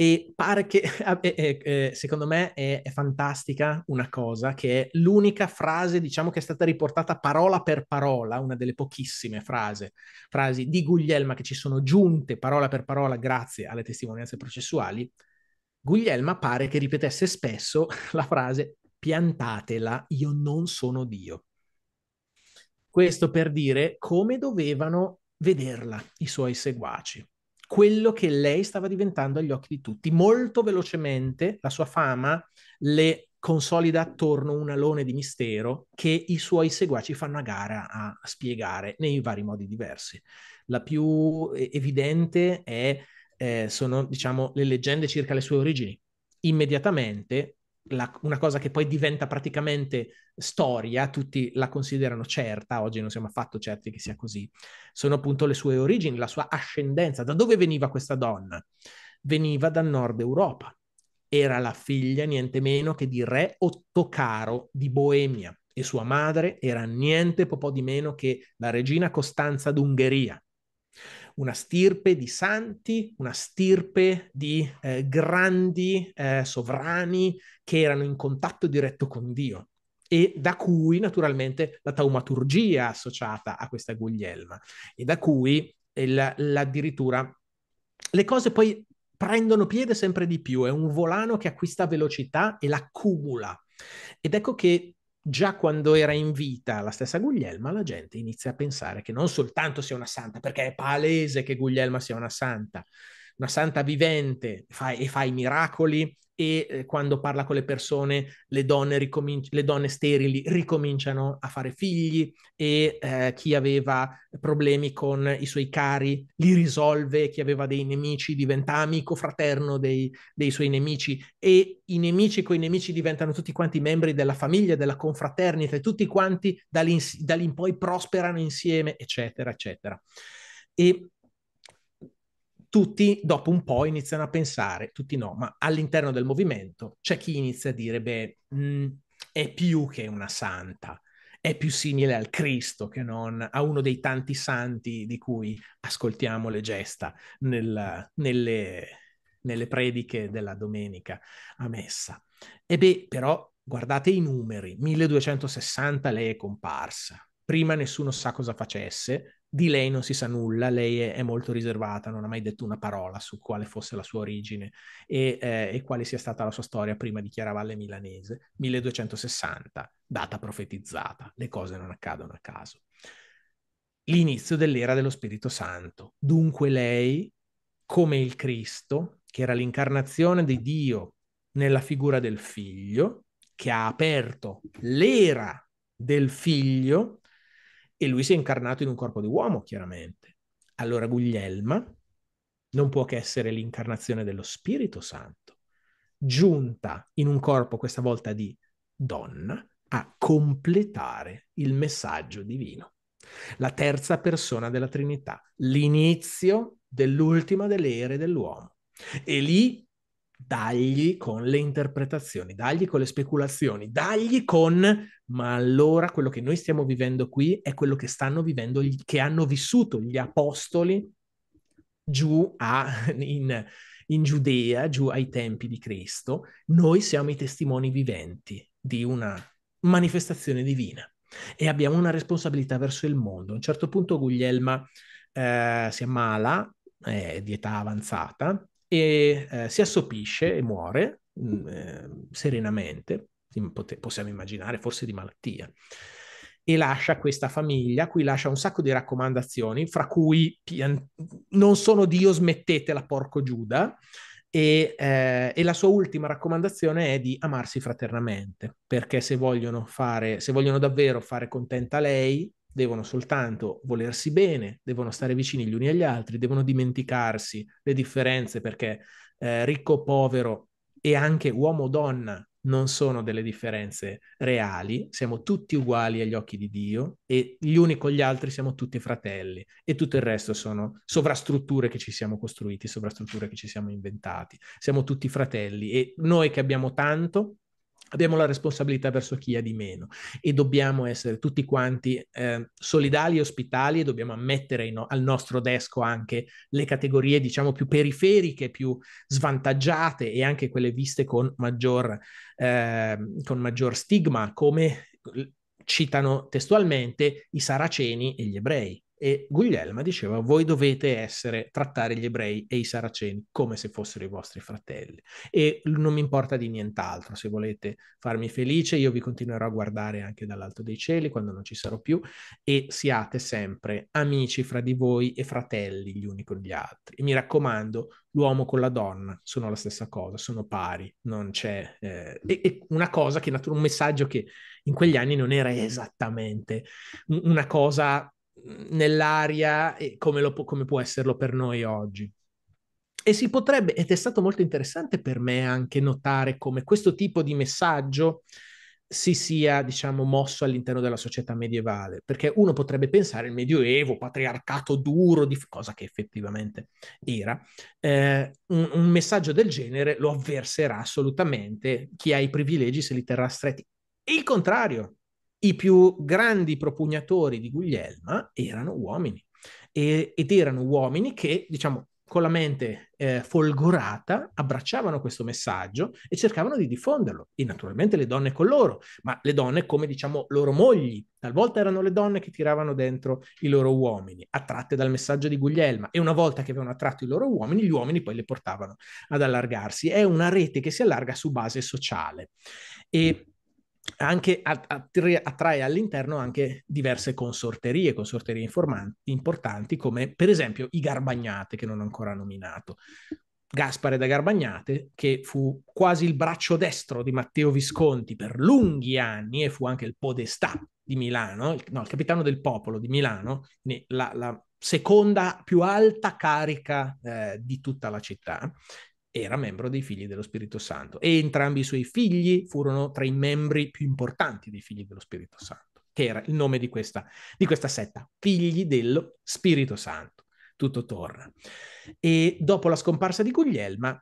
E pare che, eh, eh, secondo me, è, è, fantastica una cosa che è l'unica frase, diciamo, che è stata riportata parola per parola, una delle pochissime frase, frasi di Guglielma che ci sono giunte parola per parola grazie alle testimonianze processuali. Guglielma pare che ripetesse spesso la frase piantatela, io non sono Dio. Questo per dire come dovevano vederla i suoi seguaci quello che lei stava diventando agli occhi di tutti. Molto velocemente la sua fama le consolida attorno un alone di mistero che i suoi seguaci fanno a gara a spiegare nei vari modi diversi. La più eh, evidente è, eh, sono diciamo, le leggende circa le sue origini. Immediatamente la, una cosa che poi diventa praticamente storia, tutti la considerano certa, oggi non siamo affatto certi che sia così, sono appunto le sue origini, la sua ascendenza. Da dove veniva questa donna? Veniva dal nord Europa. Era la figlia niente meno che di re Ottocaro di Boemia e sua madre era niente po' di meno che la regina Costanza d'Ungheria una stirpe di santi, una stirpe di eh, grandi eh, sovrani che erano in contatto diretto con Dio e da cui naturalmente la taumaturgia associata a questa Guglielma e da cui il, addirittura le cose poi prendono piede sempre di più, è un volano che acquista velocità e l'accumula. Ed ecco che già quando era in vita la stessa Guglielma, la gente inizia a pensare che non soltanto sia una santa, perché è palese che Guglielma sia una santa, una santa vivente fa, e fa i miracoli e eh, quando parla con le persone le donne, ricominci- le donne sterili ricominciano a fare figli e eh, chi aveva problemi con i suoi cari li risolve, chi aveva dei nemici diventa amico fraterno dei, dei suoi nemici e i nemici con i nemici diventano tutti quanti membri della famiglia, della confraternita e tutti quanti da lì in poi prosperano insieme, eccetera, eccetera. E tutti dopo un po' iniziano a pensare, tutti no, ma all'interno del movimento c'è chi inizia a dire, beh, mh, mm, è più che una santa, è più simile al Cristo che non a uno dei tanti santi di cui ascoltiamo le gesta nel, nelle, nelle prediche della domenica a messa. E beh, però guardate i numeri, 1260 lei è comparsa, prima nessuno sa cosa facesse, di lei non si sa nulla, lei è, è, molto riservata, non ha mai detto una parola su quale fosse la sua origine e, eh, e quale sia stata la sua storia prima di Chiaravalle milanese, 1260, data profetizzata, le cose non accadono a caso. L'inizio dell'era dello Spirito Santo. Dunque lei, come il Cristo, che era l'incarnazione di Dio nella figura del figlio, che ha aperto l'era del figlio, e lui si è incarnato in un corpo di uomo, chiaramente. Allora Guglielma non può che essere l'incarnazione dello Spirito Santo, giunta in un corpo questa volta di donna a completare il messaggio divino. La terza persona della Trinità, l'inizio dell'ultima delle ere dell'uomo. E lì dagli con le interpretazioni, dagli con le speculazioni, dagli con ma allora quello che noi stiamo vivendo qui è quello che stanno vivendo, gli, che hanno vissuto gli apostoli giù a, in, in Giudea, giù ai tempi di Cristo. Noi siamo i testimoni viventi di una manifestazione divina e abbiamo una responsabilità verso il mondo. A un certo punto Guglielma eh, si ammala, è di età avanzata, e eh, si assopisce e muore mh, mm, eh, serenamente, possiamo immaginare forse di malattia, e lascia questa famiglia, a cui lascia un sacco di raccomandazioni, fra cui pian- non sono Dio smettetela porco Giuda, e, eh, e, la sua ultima raccomandazione è di amarsi fraternamente, perché se vogliono, fare, se vogliono davvero fare contenta lei, devono soltanto volersi bene, devono stare vicini gli uni agli altri, devono dimenticarsi le differenze perché eh, ricco, povero e anche uomo, o donna non sono delle differenze reali, siamo tutti uguali agli occhi di Dio e gli uni con gli altri siamo tutti fratelli e tutto il resto sono sovrastrutture che ci siamo costruiti, sovrastrutture che ci siamo inventati. Siamo tutti fratelli e noi che abbiamo tanto abbiamo la responsabilità verso chi ha di meno e dobbiamo essere tutti quanti eh, solidali e ospitali e dobbiamo ammettere no- al nostro desco anche le categorie diciamo più periferiche, più svantaggiate e anche quelle viste con maggior, eh, con maggior stigma come citano testualmente i saraceni e gli ebrei e Guglielma diceva, voi dovete essere, trattare gli ebrei e i saraceni come se fossero i vostri fratelli. E non mi importa di nient'altro, se volete farmi felice, io vi continuerò a guardare anche dall'alto dei cieli quando non ci sarò più e siate sempre amici fra di voi e fratelli gli uni con gli altri. E mi raccomando, l'uomo con la donna sono la stessa cosa, sono pari, non c'è... Eh, e, e una cosa che, un messaggio che in quegli anni non era esattamente una cosa Mhmm, nell'aria come, lo, come può esserlo per noi oggi. E si potrebbe, ed è stato molto interessante per me anche notare come questo tipo di messaggio si sia, diciamo, mosso all'interno della società medievale, perché uno potrebbe pensare il Medioevo, patriarcato duro, di, cosa che effettivamente era, eh, un, un, messaggio del genere lo avverserà assolutamente chi ha i privilegi se li terrà stretti. Il contrario, i più grandi propugnatori di Guglielma erano uomini e, ed erano uomini che, diciamo, con la mente eh, folgorata abbracciavano questo messaggio e cercavano di diffonderlo. E naturalmente le donne con loro, ma le donne come diciamo loro mogli. Talvolta erano le donne che tiravano dentro i loro uomini, attratte dal messaggio di Guglielma. E una volta che avevano attratto i loro uomini, gli uomini poi le portavano ad allargarsi. È una rete che si allarga su base sociale. E anche attrae, attrae all'interno anche diverse consorterie, consorterie importanti come per esempio i Garbagnate che non ho ancora nominato. Gaspare da Garbagnate, che fu quasi il braccio destro di Matteo Visconti per lunghi anni e fu anche il podestà di Milano, il, no, il capitano del popolo di Milano, la, la seconda più alta carica eh, di tutta la città, era membro dei figli dello Spirito Santo e entrambi i suoi figli furono tra i membri più importanti dei figli dello Spirito Santo, che era il nome di questa, di questa setta, figli dello Spirito Santo. Tutto torna. E dopo la scomparsa di Guglielma,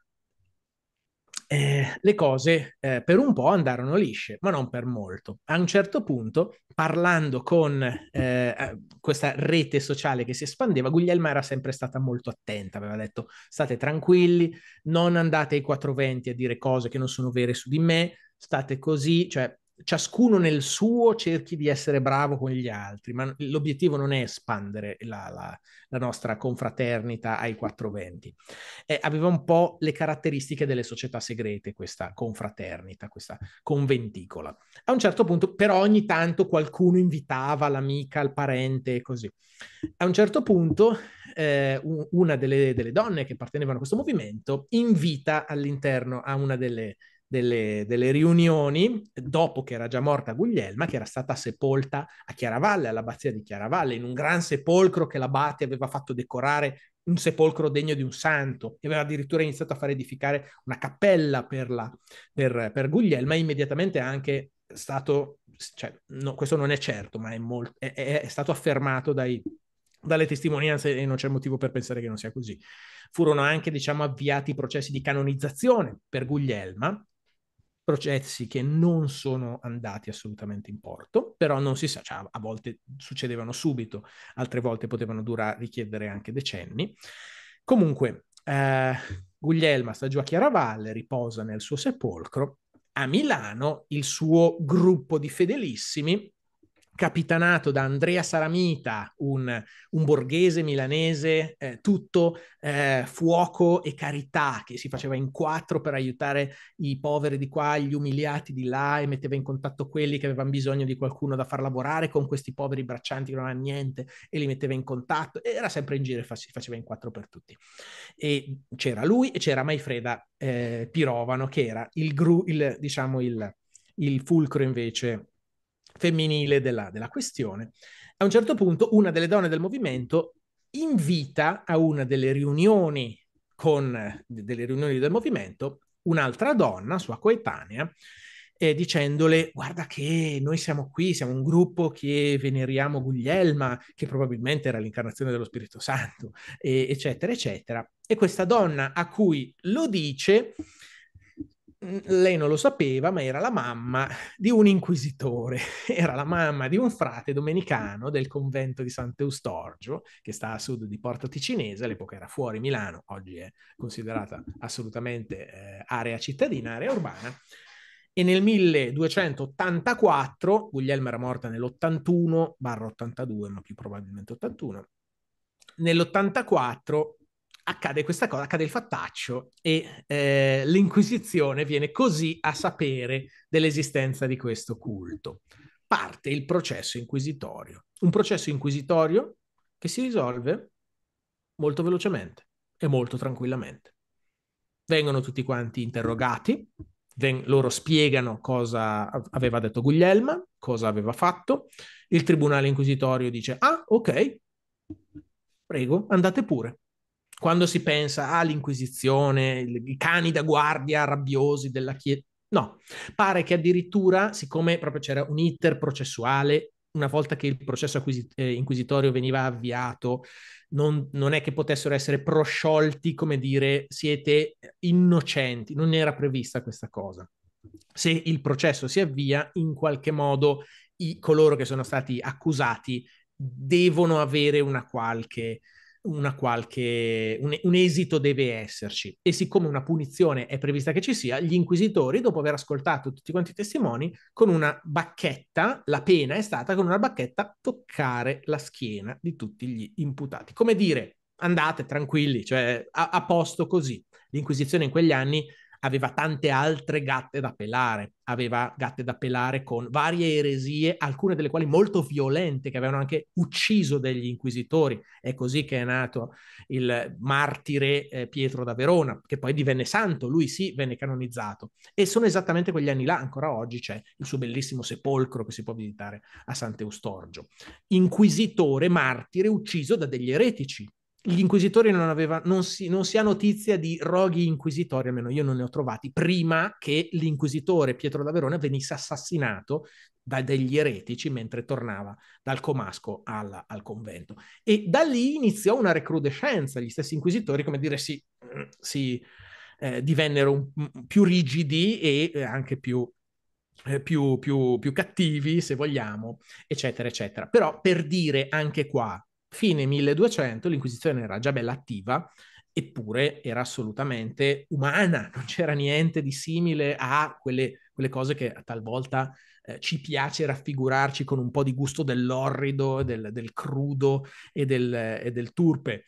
eh, le cose eh, per un po' andarono lisce, ma non per molto. A un certo punto, parlando con eh, eh questa rete sociale che si espandeva, Guglielma era sempre stata molto attenta, aveva detto state tranquilli, non andate ai 420 a dire cose che non sono vere su di me, state così, cioè ciascuno nel suo cerchi di essere bravo con gli altri, ma l'obiettivo non è espandere la, la, la nostra confraternita ai 420. Eh, aveva un po' le caratteristiche delle società segrete questa confraternita, questa conventicola. A un certo punto, però ogni tanto qualcuno invitava l'amica, il parente e così. A un certo punto eh, una delle, delle donne che appartenevano a questo movimento invita all'interno a una delle delle, delle, riunioni dopo che era già morta Guglielma, che era stata sepolta a Chiaravalle, all'abbazia di Chiaravalle, in un gran sepolcro che l'abate aveva fatto decorare, un sepolcro degno di un santo, e aveva addirittura iniziato a far edificare una cappella per, la, per, per Guglielma, e immediatamente anche stato, cioè, no, questo non è certo, ma è, molto, è, è, è stato affermato dai, dalle testimonianze e non c'è motivo per pensare che non sia così. Furono anche, diciamo, avviati i processi di canonizzazione per Guglielma, processi che non sono andati assolutamente in porto, però non si sa, cioè a volte succedevano subito, altre volte potevano durare, richiedere anche decenni. Comunque, eh, Guglielma sta giù a Chiaravalle, riposa nel suo sepolcro. A Milano il suo gruppo di fedelissimi capitanato da Andrea Saramita, un, un borghese milanese, eh, tutto eh, fuoco e carità, che si faceva in quattro per aiutare i poveri di qua, gli umiliati di là e metteva in contatto quelli che avevano bisogno di qualcuno da far lavorare con questi poveri braccianti che non hanno niente e li metteva in contatto. Era sempre in giro e fa- si faceva in quattro per tutti. E c'era lui e c'era Maifreda eh, Pirovano, che era il, gru- il, diciamo, il, il fulcro invece femminile della, della questione, a un certo punto una delle donne del movimento invita a una delle riunioni con delle riunioni del movimento un'altra donna, sua coetanea, eh, dicendole guarda che noi siamo qui, siamo un gruppo che veneriamo Guglielma, che probabilmente era l'incarnazione dello Spirito Santo, e, eccetera, eccetera. E questa donna a cui lo dice lei non lo sapeva, ma era la mamma di un inquisitore, era la mamma di un frate domenicano del convento di Sant'Eustorgio, che sta a sud di Porto Ticinese, all'epoca era fuori Milano, oggi è considerata assolutamente eh, area cittadina, area urbana. E nel 1284, Guglielma era morta nell'81, 82, ma più probabilmente 81, nell'84 accade questa cosa, accade il fattaccio e eh, l'Inquisizione viene così a sapere dell'esistenza di questo culto. Parte il processo inquisitorio, un processo inquisitorio che si risolve molto velocemente e molto tranquillamente. Vengono tutti quanti interrogati, ven- loro spiegano cosa aveva detto Guglielma, cosa aveva fatto, il tribunale inquisitorio dice ah ok, prego, andate pure quando si pensa all'Inquisizione, i cani da guardia rabbiosi della Chiesa, no, pare che addirittura, siccome proprio c'era un iter processuale, una volta che il processo acquisi- eh, inquisitorio veniva avviato, non, non, è che potessero essere prosciolti, come dire, siete innocenti, non era prevista questa cosa. Se il processo si avvia, in qualche modo i, coloro che sono stati accusati devono avere una qualche una qualche, un, un, esito deve esserci e siccome una punizione è prevista che ci sia, gli inquisitori, dopo aver ascoltato tutti quanti i testimoni, con una bacchetta, la pena è stata con una bacchetta toccare la schiena di tutti gli imputati. Come dire, andate tranquilli, cioè a, a posto così. L'Inquisizione in quegli anni aveva tante altre gatte da pelare, aveva gatte da pelare con varie eresie, alcune delle quali molto violente, che avevano anche ucciso degli inquisitori. È così che è nato il martire eh, Pietro da Verona, che poi divenne santo, lui sì, venne canonizzato. E sono esattamente quegli anni là, ancora oggi c'è il suo bellissimo sepolcro che si può visitare a Sant'Eustorgio. Inquisitore, martire, ucciso da degli eretici, gli inquisitori non, avevano, non, non, si, ha notizia di roghi inquisitori, almeno io non ne ho trovati, prima che l'inquisitore Pietro da Verona venisse assassinato da degli eretici mentre tornava dal comasco al, al convento. E da lì iniziò una recrudescenza, gli stessi inquisitori, come dire, si, si eh, divennero un, più rigidi e eh, anche più eh, più, più, più, cattivi, se vogliamo, eccetera, eccetera. Però per dire anche qua Fine 1200 l'Inquisizione era già bella attiva, eppure era assolutamente umana, non c'era niente di simile a quelle, quelle cose che talvolta eh, ci piace raffigurarci con un po' di gusto dell'orrido, del, del crudo e del, e del turpe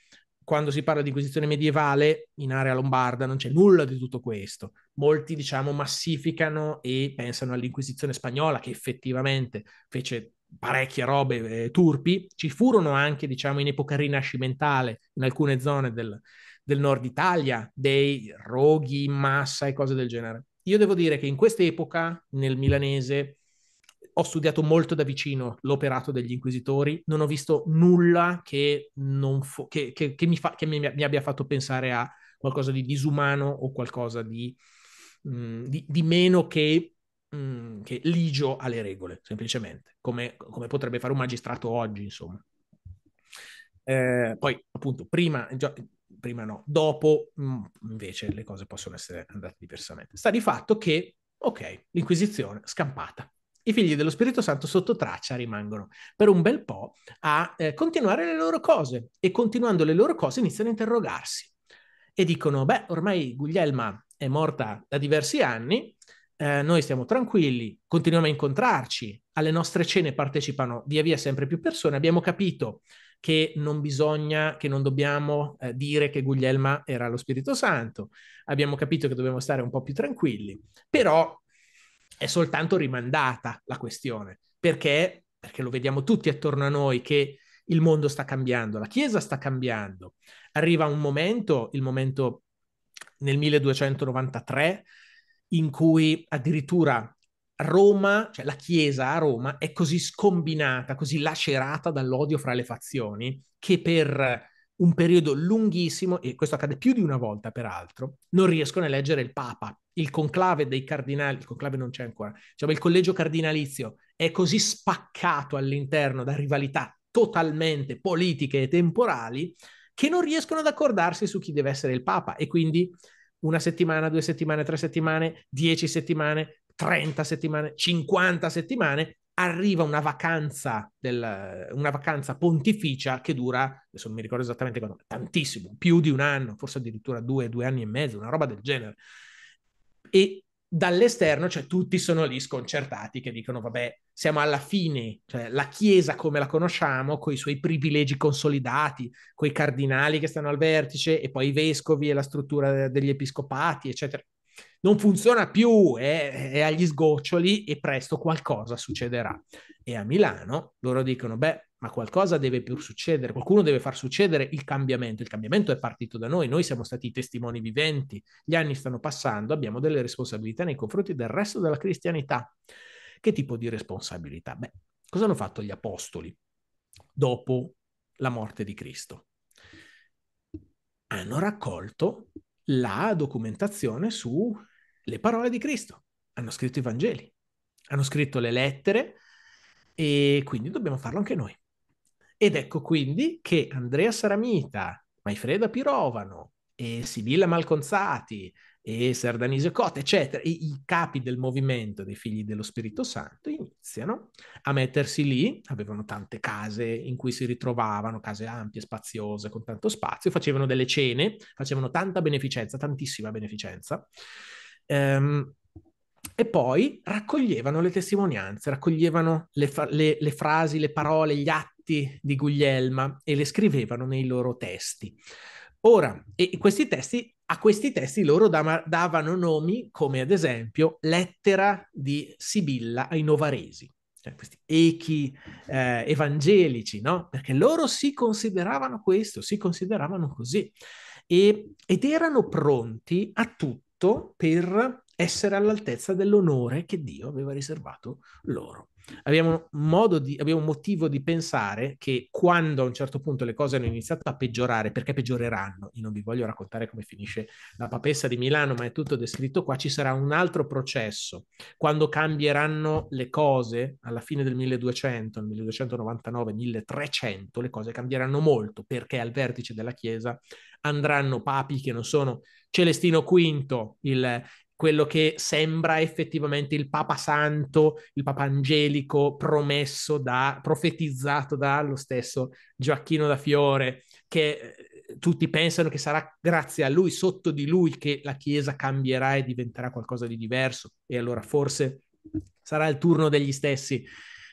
quando si parla di inquisizione medievale in area lombarda non c'è nulla di tutto questo. Molti, diciamo, massificano e pensano all'inquisizione spagnola che effettivamente fece parecchie robe eh, turpi, ci furono anche, diciamo, in epoca rinascimentale, in alcune zone del, del nord Italia, dei roghi in massa e cose del genere. Io devo dire che in questa epoca, nel milanese, ho studiato molto da vicino l'operato degli inquisitori, non ho visto nulla che, fo- che, che, che mi, fa- mi, mi, abbia fatto pensare a qualcosa di disumano o qualcosa di, mh, mm, di, di meno che Mm, che ligio alle regole, semplicemente, come, come potrebbe fare un magistrato oggi, insomma. Eh, poi, appunto, prima, già, prima no, dopo mh, mm, invece le cose possono essere andate diversamente. Sta di fatto che, ok, l'Inquisizione scampata. I figli dello Spirito Santo sotto traccia rimangono per un bel po' a eh, continuare le loro cose e continuando le loro cose iniziano a interrogarsi e dicono, beh, ormai Guglielma è morta da diversi anni, eh, noi stiamo tranquilli, continuiamo a incontrarci, alle nostre cene partecipano via via sempre più persone, abbiamo capito che non bisogna, che non dobbiamo eh, dire che Guglielma era lo Spirito Santo, abbiamo capito che dobbiamo stare un po' più tranquilli, però è soltanto rimandata la questione, perché, perché lo vediamo tutti attorno a noi che il mondo sta cambiando, la Chiesa sta cambiando, arriva un momento, il momento nel 1293, in cui addirittura Roma, cioè la Chiesa a Roma, è così scombinata, così lacerata dall'odio fra le fazioni, che per un periodo lunghissimo, e questo accade più di una volta peraltro, non riescono a eleggere il Papa. Il conclave dei cardinali, il conclave non c'è ancora, diciamo il collegio cardinalizio è così spaccato all'interno da rivalità totalmente politiche e temporali che non riescono ad accordarsi su chi deve essere il Papa e quindi una settimana, due settimane, tre settimane, dieci settimane, trenta settimane, cinquanta settimane, arriva una vacanza, del, una vacanza pontificia che dura, adesso non mi ricordo esattamente quando, tantissimo, più di un anno, forse addirittura due, due anni e mezzo, una roba del genere. E dall'esterno, cioè tutti sono lì sconcertati che dicono, vabbè, siamo alla fine, cioè la Chiesa come la conosciamo, con i suoi privilegi consolidati, con i cardinali che stanno al vertice e poi i vescovi e la struttura degli episcopati, eccetera. Non funziona più, è, è agli sgoccioli e presto qualcosa succederà. E a Milano loro dicono, beh, ma qualcosa deve più succedere, qualcuno deve far succedere il cambiamento. Il cambiamento è partito da noi, noi siamo stati i testimoni viventi, gli anni stanno passando, abbiamo delle responsabilità nei confronti del resto della cristianità. Che tipo di responsabilità? Beh, cosa hanno fatto gli apostoli dopo la morte di Cristo? Hanno raccolto la documentazione sulle parole di Cristo, hanno scritto i Vangeli, hanno scritto le lettere e quindi dobbiamo farlo anche noi. Ed ecco quindi che Andrea Saramita, Maifreda Pirovano e Sibilla Malconzati e Sardanisio Cote, eccetera, I, i, capi del movimento dei figli dello Spirito Santo iniziano a mettersi lì, avevano tante case in cui si ritrovavano, case ampie, spaziose, con tanto spazio, facevano delle cene, facevano tanta beneficenza, tantissima beneficenza, ehm, e poi raccoglievano le testimonianze, raccoglievano le, fa- le, le frasi, le parole, gli atti di Guglielma e le scrivevano nei loro testi. Ora, questi testi, a questi testi loro davano nomi come ad esempio Lettera di Sibilla ai Novaresi, cioè questi echi eh, evangelici, no? Perché loro si consideravano questo, si consideravano così e, ed erano pronti a tutto per essere all'altezza dell'onore che Dio aveva riservato loro. Abbiamo, di, abbiamo, motivo di pensare che quando a un certo punto le cose hanno iniziato a peggiorare, perché peggioreranno, io non vi voglio raccontare come finisce la papessa di Milano, ma è tutto descritto qua, ci sarà un altro processo. Quando cambieranno le cose, alla fine del 1200, 1299, 1300, le cose cambieranno molto, perché al vertice della Chiesa andranno papi che non sono Celestino V, il, quello che sembra effettivamente il Papa Santo, il Papa Angelico promesso da, profetizzato dallo stesso Gioacchino da Fiore, che eh, tutti pensano che sarà grazie a lui, sotto di lui, che la Chiesa cambierà e diventerà qualcosa di diverso, e allora forse sarà il turno degli stessi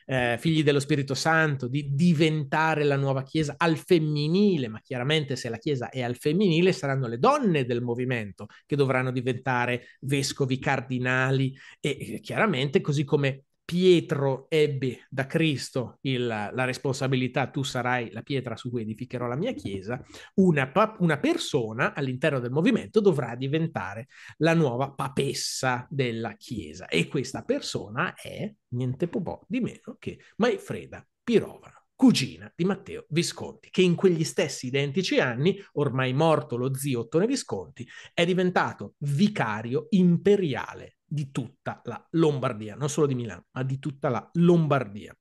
eh, figli dello Spirito Santo, di diventare la nuova Chiesa al femminile, ma chiaramente se la Chiesa è al femminile saranno le donne del movimento che dovranno diventare vescovi, cardinali e chiaramente così come Pietro ebbe da Cristo il, la responsabilità, tu sarai la pietra su cui edificherò la mia chiesa, una, una persona all'interno del movimento dovrà diventare la nuova papessa della chiesa e questa persona è niente po' di meno che Maifreda Pirovano cugina di Matteo Visconti, che in quegli stessi identici anni, ormai morto lo zio Ottone Visconti, è diventato vicario imperiale di tutta la Lombardia, non solo di Milano, ma di tutta la Lombardia.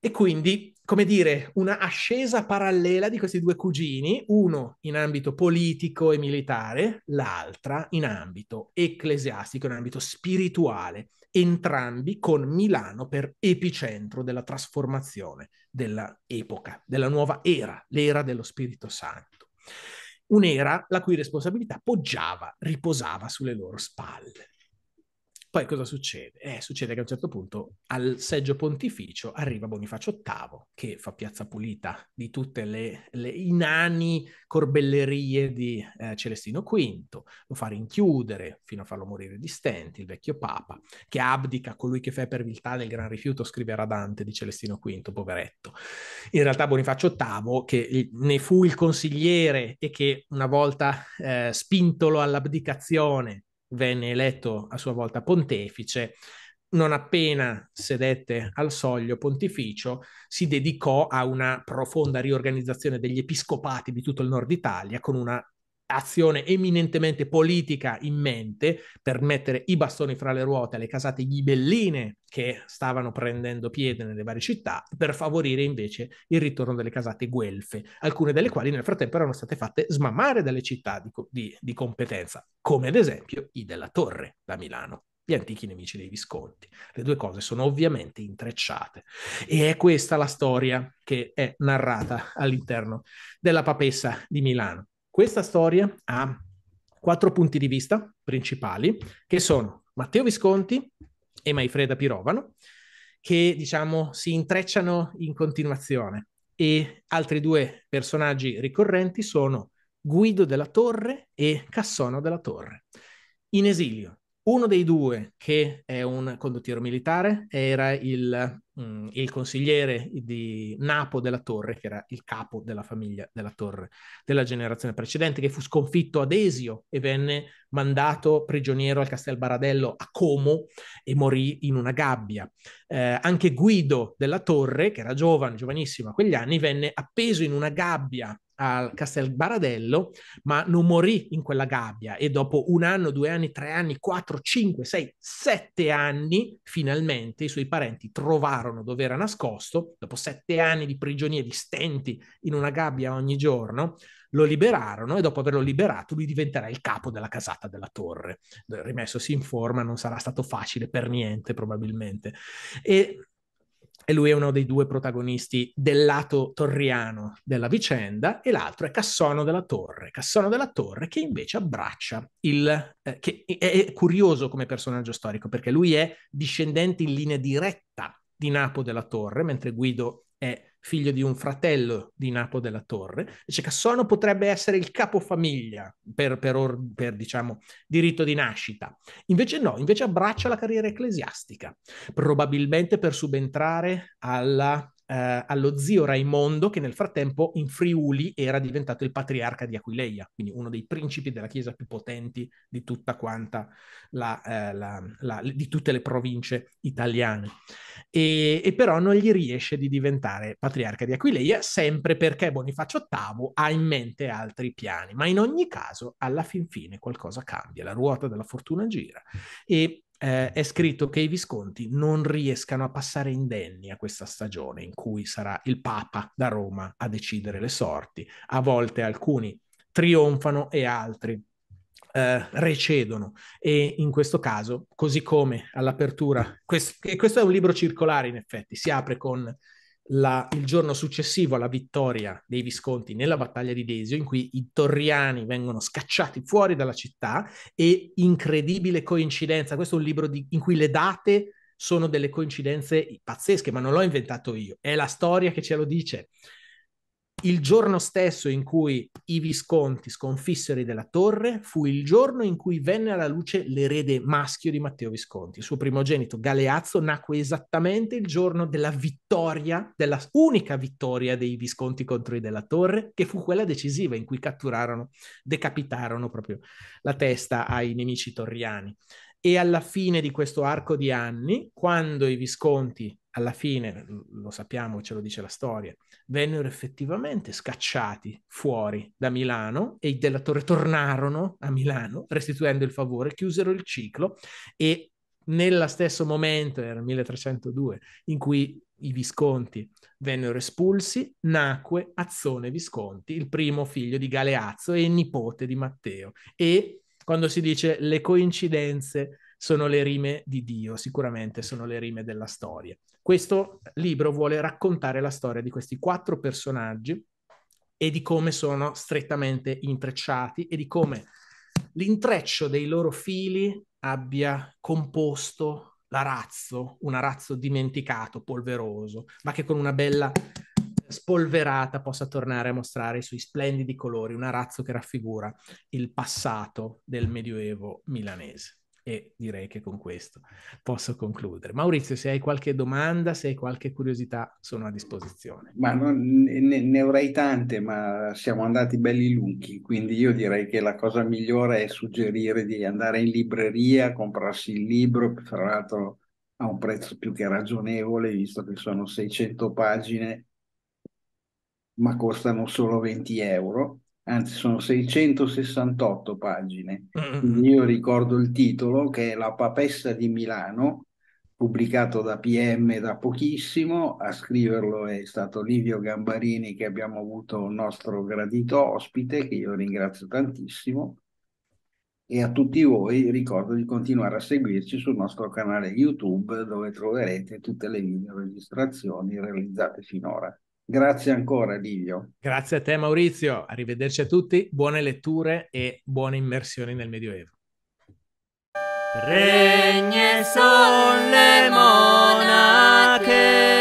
E quindi, come dire, una ascesa parallela di questi due cugini, uno in ambito politico e militare, l'altra in ambito ecclesiastico, in ambito spirituale, entrambi con Milano per epicentro della trasformazione dell'epoca, della nuova era, l'era dello Spirito Santo. Un'era la cui responsabilità poggiava, riposava sulle loro spalle. Poi cosa succede? Eh, succede che a un certo punto al seggio pontificio arriva Bonifacio VIII, che fa piazza pulita di tutte le, le inani corbellerie di eh, Celestino V, lo fa rinchiudere fino a farlo morire di stenti, il vecchio Papa, che abdica colui che fa per viltà nel gran rifiuto, scriverà Dante di Celestino V, poveretto. In realtà Bonifacio VIII, che ne fu il consigliere e che una volta eh, spintolo all'abdicazione venne eletto a sua volta pontefice, non appena sedette al soglio pontificio, si dedicò a una profonda riorganizzazione degli episcopati di tutto il nord Italia con una azione eminentemente politica in mente per mettere i bastoni fra le ruote alle casate ghibelline che stavano prendendo piede nelle varie città per favorire invece il ritorno delle casate guelfe, alcune delle quali nel frattempo erano state fatte smammare dalle città di, di, di competenza, come ad esempio i della Torre da Milano gli antichi nemici dei Visconti. Le due cose sono ovviamente intrecciate. E è questa la storia che è narrata all'interno della papessa di Milano. Questa storia ha quattro punti di vista principali, che sono Matteo Visconti e Maifreda Pirovano, che diciamo si intrecciano in continuazione. E altri due personaggi ricorrenti sono Guido della Torre e Cassono della Torre. In esilio, uno dei due, che è un condottiero militare, era il, mh, mm, il, consigliere di Napo della Torre, che era il capo della famiglia della Torre della generazione precedente, che fu sconfitto ad Esio e venne mandato prigioniero al Castel Baradello a Como e morì in una gabbia. Eh, anche Guido della Torre, che era giovane, giovanissimo a quegli anni, venne appeso in una gabbia al Castel Baradello, ma non morì in quella gabbia e dopo un anno, due anni, tre anni, quattro, cinque, sei, sette anni, finalmente i suoi parenti trovarono dove era nascosto, dopo sette anni di prigionia, di stenti in una gabbia ogni giorno, lo liberarono e dopo averlo liberato lui diventerà il capo della casata della torre. Rimessosi in forma non sarà stato facile per niente probabilmente. E e lui è uno dei due protagonisti del lato torriano della vicenda, e l'altro è Cassono della Torre. Cassono della Torre che invece abbraccia il... Eh, che è curioso come personaggio storico perché lui è discendente in linea diretta di Napo della Torre, mentre Guido è figlio di un fratello di Napo della Torre. Dice Cassono potrebbe essere il capofamiglia per, per, or, per diciamo, diritto di nascita. Invece no, invece abbraccia la carriera ecclesiastica, probabilmente per subentrare alla eh, allo zio Raimondo, che nel frattempo in Friuli era diventato il patriarca di Aquileia, quindi uno dei principi della chiesa più potenti di tutta quanta la, eh, la, la, di tutte le province italiane. E, e, però non gli riesce di diventare patriarca di Aquileia, sempre perché Bonifacio VIII ha in mente altri piani, ma in ogni caso alla fin fine qualcosa cambia, la ruota della fortuna gira e eh, è scritto che i Visconti non riescano a passare indenni a questa stagione in cui sarà il Papa da Roma a decidere le sorti. A volte alcuni trionfano e altri eh, recedono e in questo caso, così come all'apertura, questo, questo è un libro circolare in effetti, si apre con la, il giorno successivo alla vittoria dei Visconti nella battaglia di Desio, in cui i torriani vengono scacciati fuori dalla città e incredibile coincidenza, questo è un libro di, in cui le date sono delle coincidenze pazzesche, ma non l'ho inventato io, è la storia che ce lo dice. Il giorno stesso in cui i Visconti sconfissero i della Torre fu il giorno in cui venne alla luce l'erede maschio di Matteo Visconti. Il suo primogenito Galeazzo nacque esattamente il giorno della vittoria, della unica vittoria dei Visconti contro i della Torre, che fu quella decisiva in cui catturarono, decapitarono proprio la testa ai nemici torriani e alla fine di questo arco di anni, quando i Visconti, alla fine, lo sappiamo, ce lo dice la storia, vennero effettivamente scacciati fuori da Milano e i delatori tornarono a Milano restituendo il favore, chiusero il ciclo e nello stesso momento, era il 1302, in cui i Visconti vennero espulsi, nacque Azzone Visconti, il primo figlio di Galeazzo e nipote di Matteo, e quando si dice le coincidenze sono le rime di Dio, sicuramente sono le rime della storia. Questo libro vuole raccontare la storia di questi quattro personaggi e di come sono strettamente intrecciati e di come l'intreccio dei loro fili abbia composto l'arazzo, un arazzo dimenticato, polveroso, ma che con una bella spolverata possa tornare a mostrare i suoi splendidi colori, un arazzo che raffigura il passato del Medioevo milanese. E direi che con questo posso concludere. Maurizio, se hai qualche domanda, se hai qualche curiosità, sono a disposizione. Ma non, ne, ne avrei tante, ma siamo andati belli lunghi, quindi io direi che la cosa migliore è suggerire di andare in libreria, comprarsi il libro, tra l'altro a un prezzo più che ragionevole, visto che sono 600 pagine ma costano solo 20 euro, anzi sono 668 pagine. Io ricordo il titolo che è La papessa di Milano, pubblicato da PM da pochissimo, a scriverlo è stato Livio Gambarini che abbiamo avuto un nostro gradito ospite, che io ringrazio tantissimo. E a tutti voi ricordo di continuare a seguirci sul nostro canale YouTube dove troverete tutte le video registrazioni realizzate finora. Grazie ancora Livio. Grazie a te Maurizio, arrivederci a tutti, buone letture e buone immersioni nel Medioevo. Regne son le monache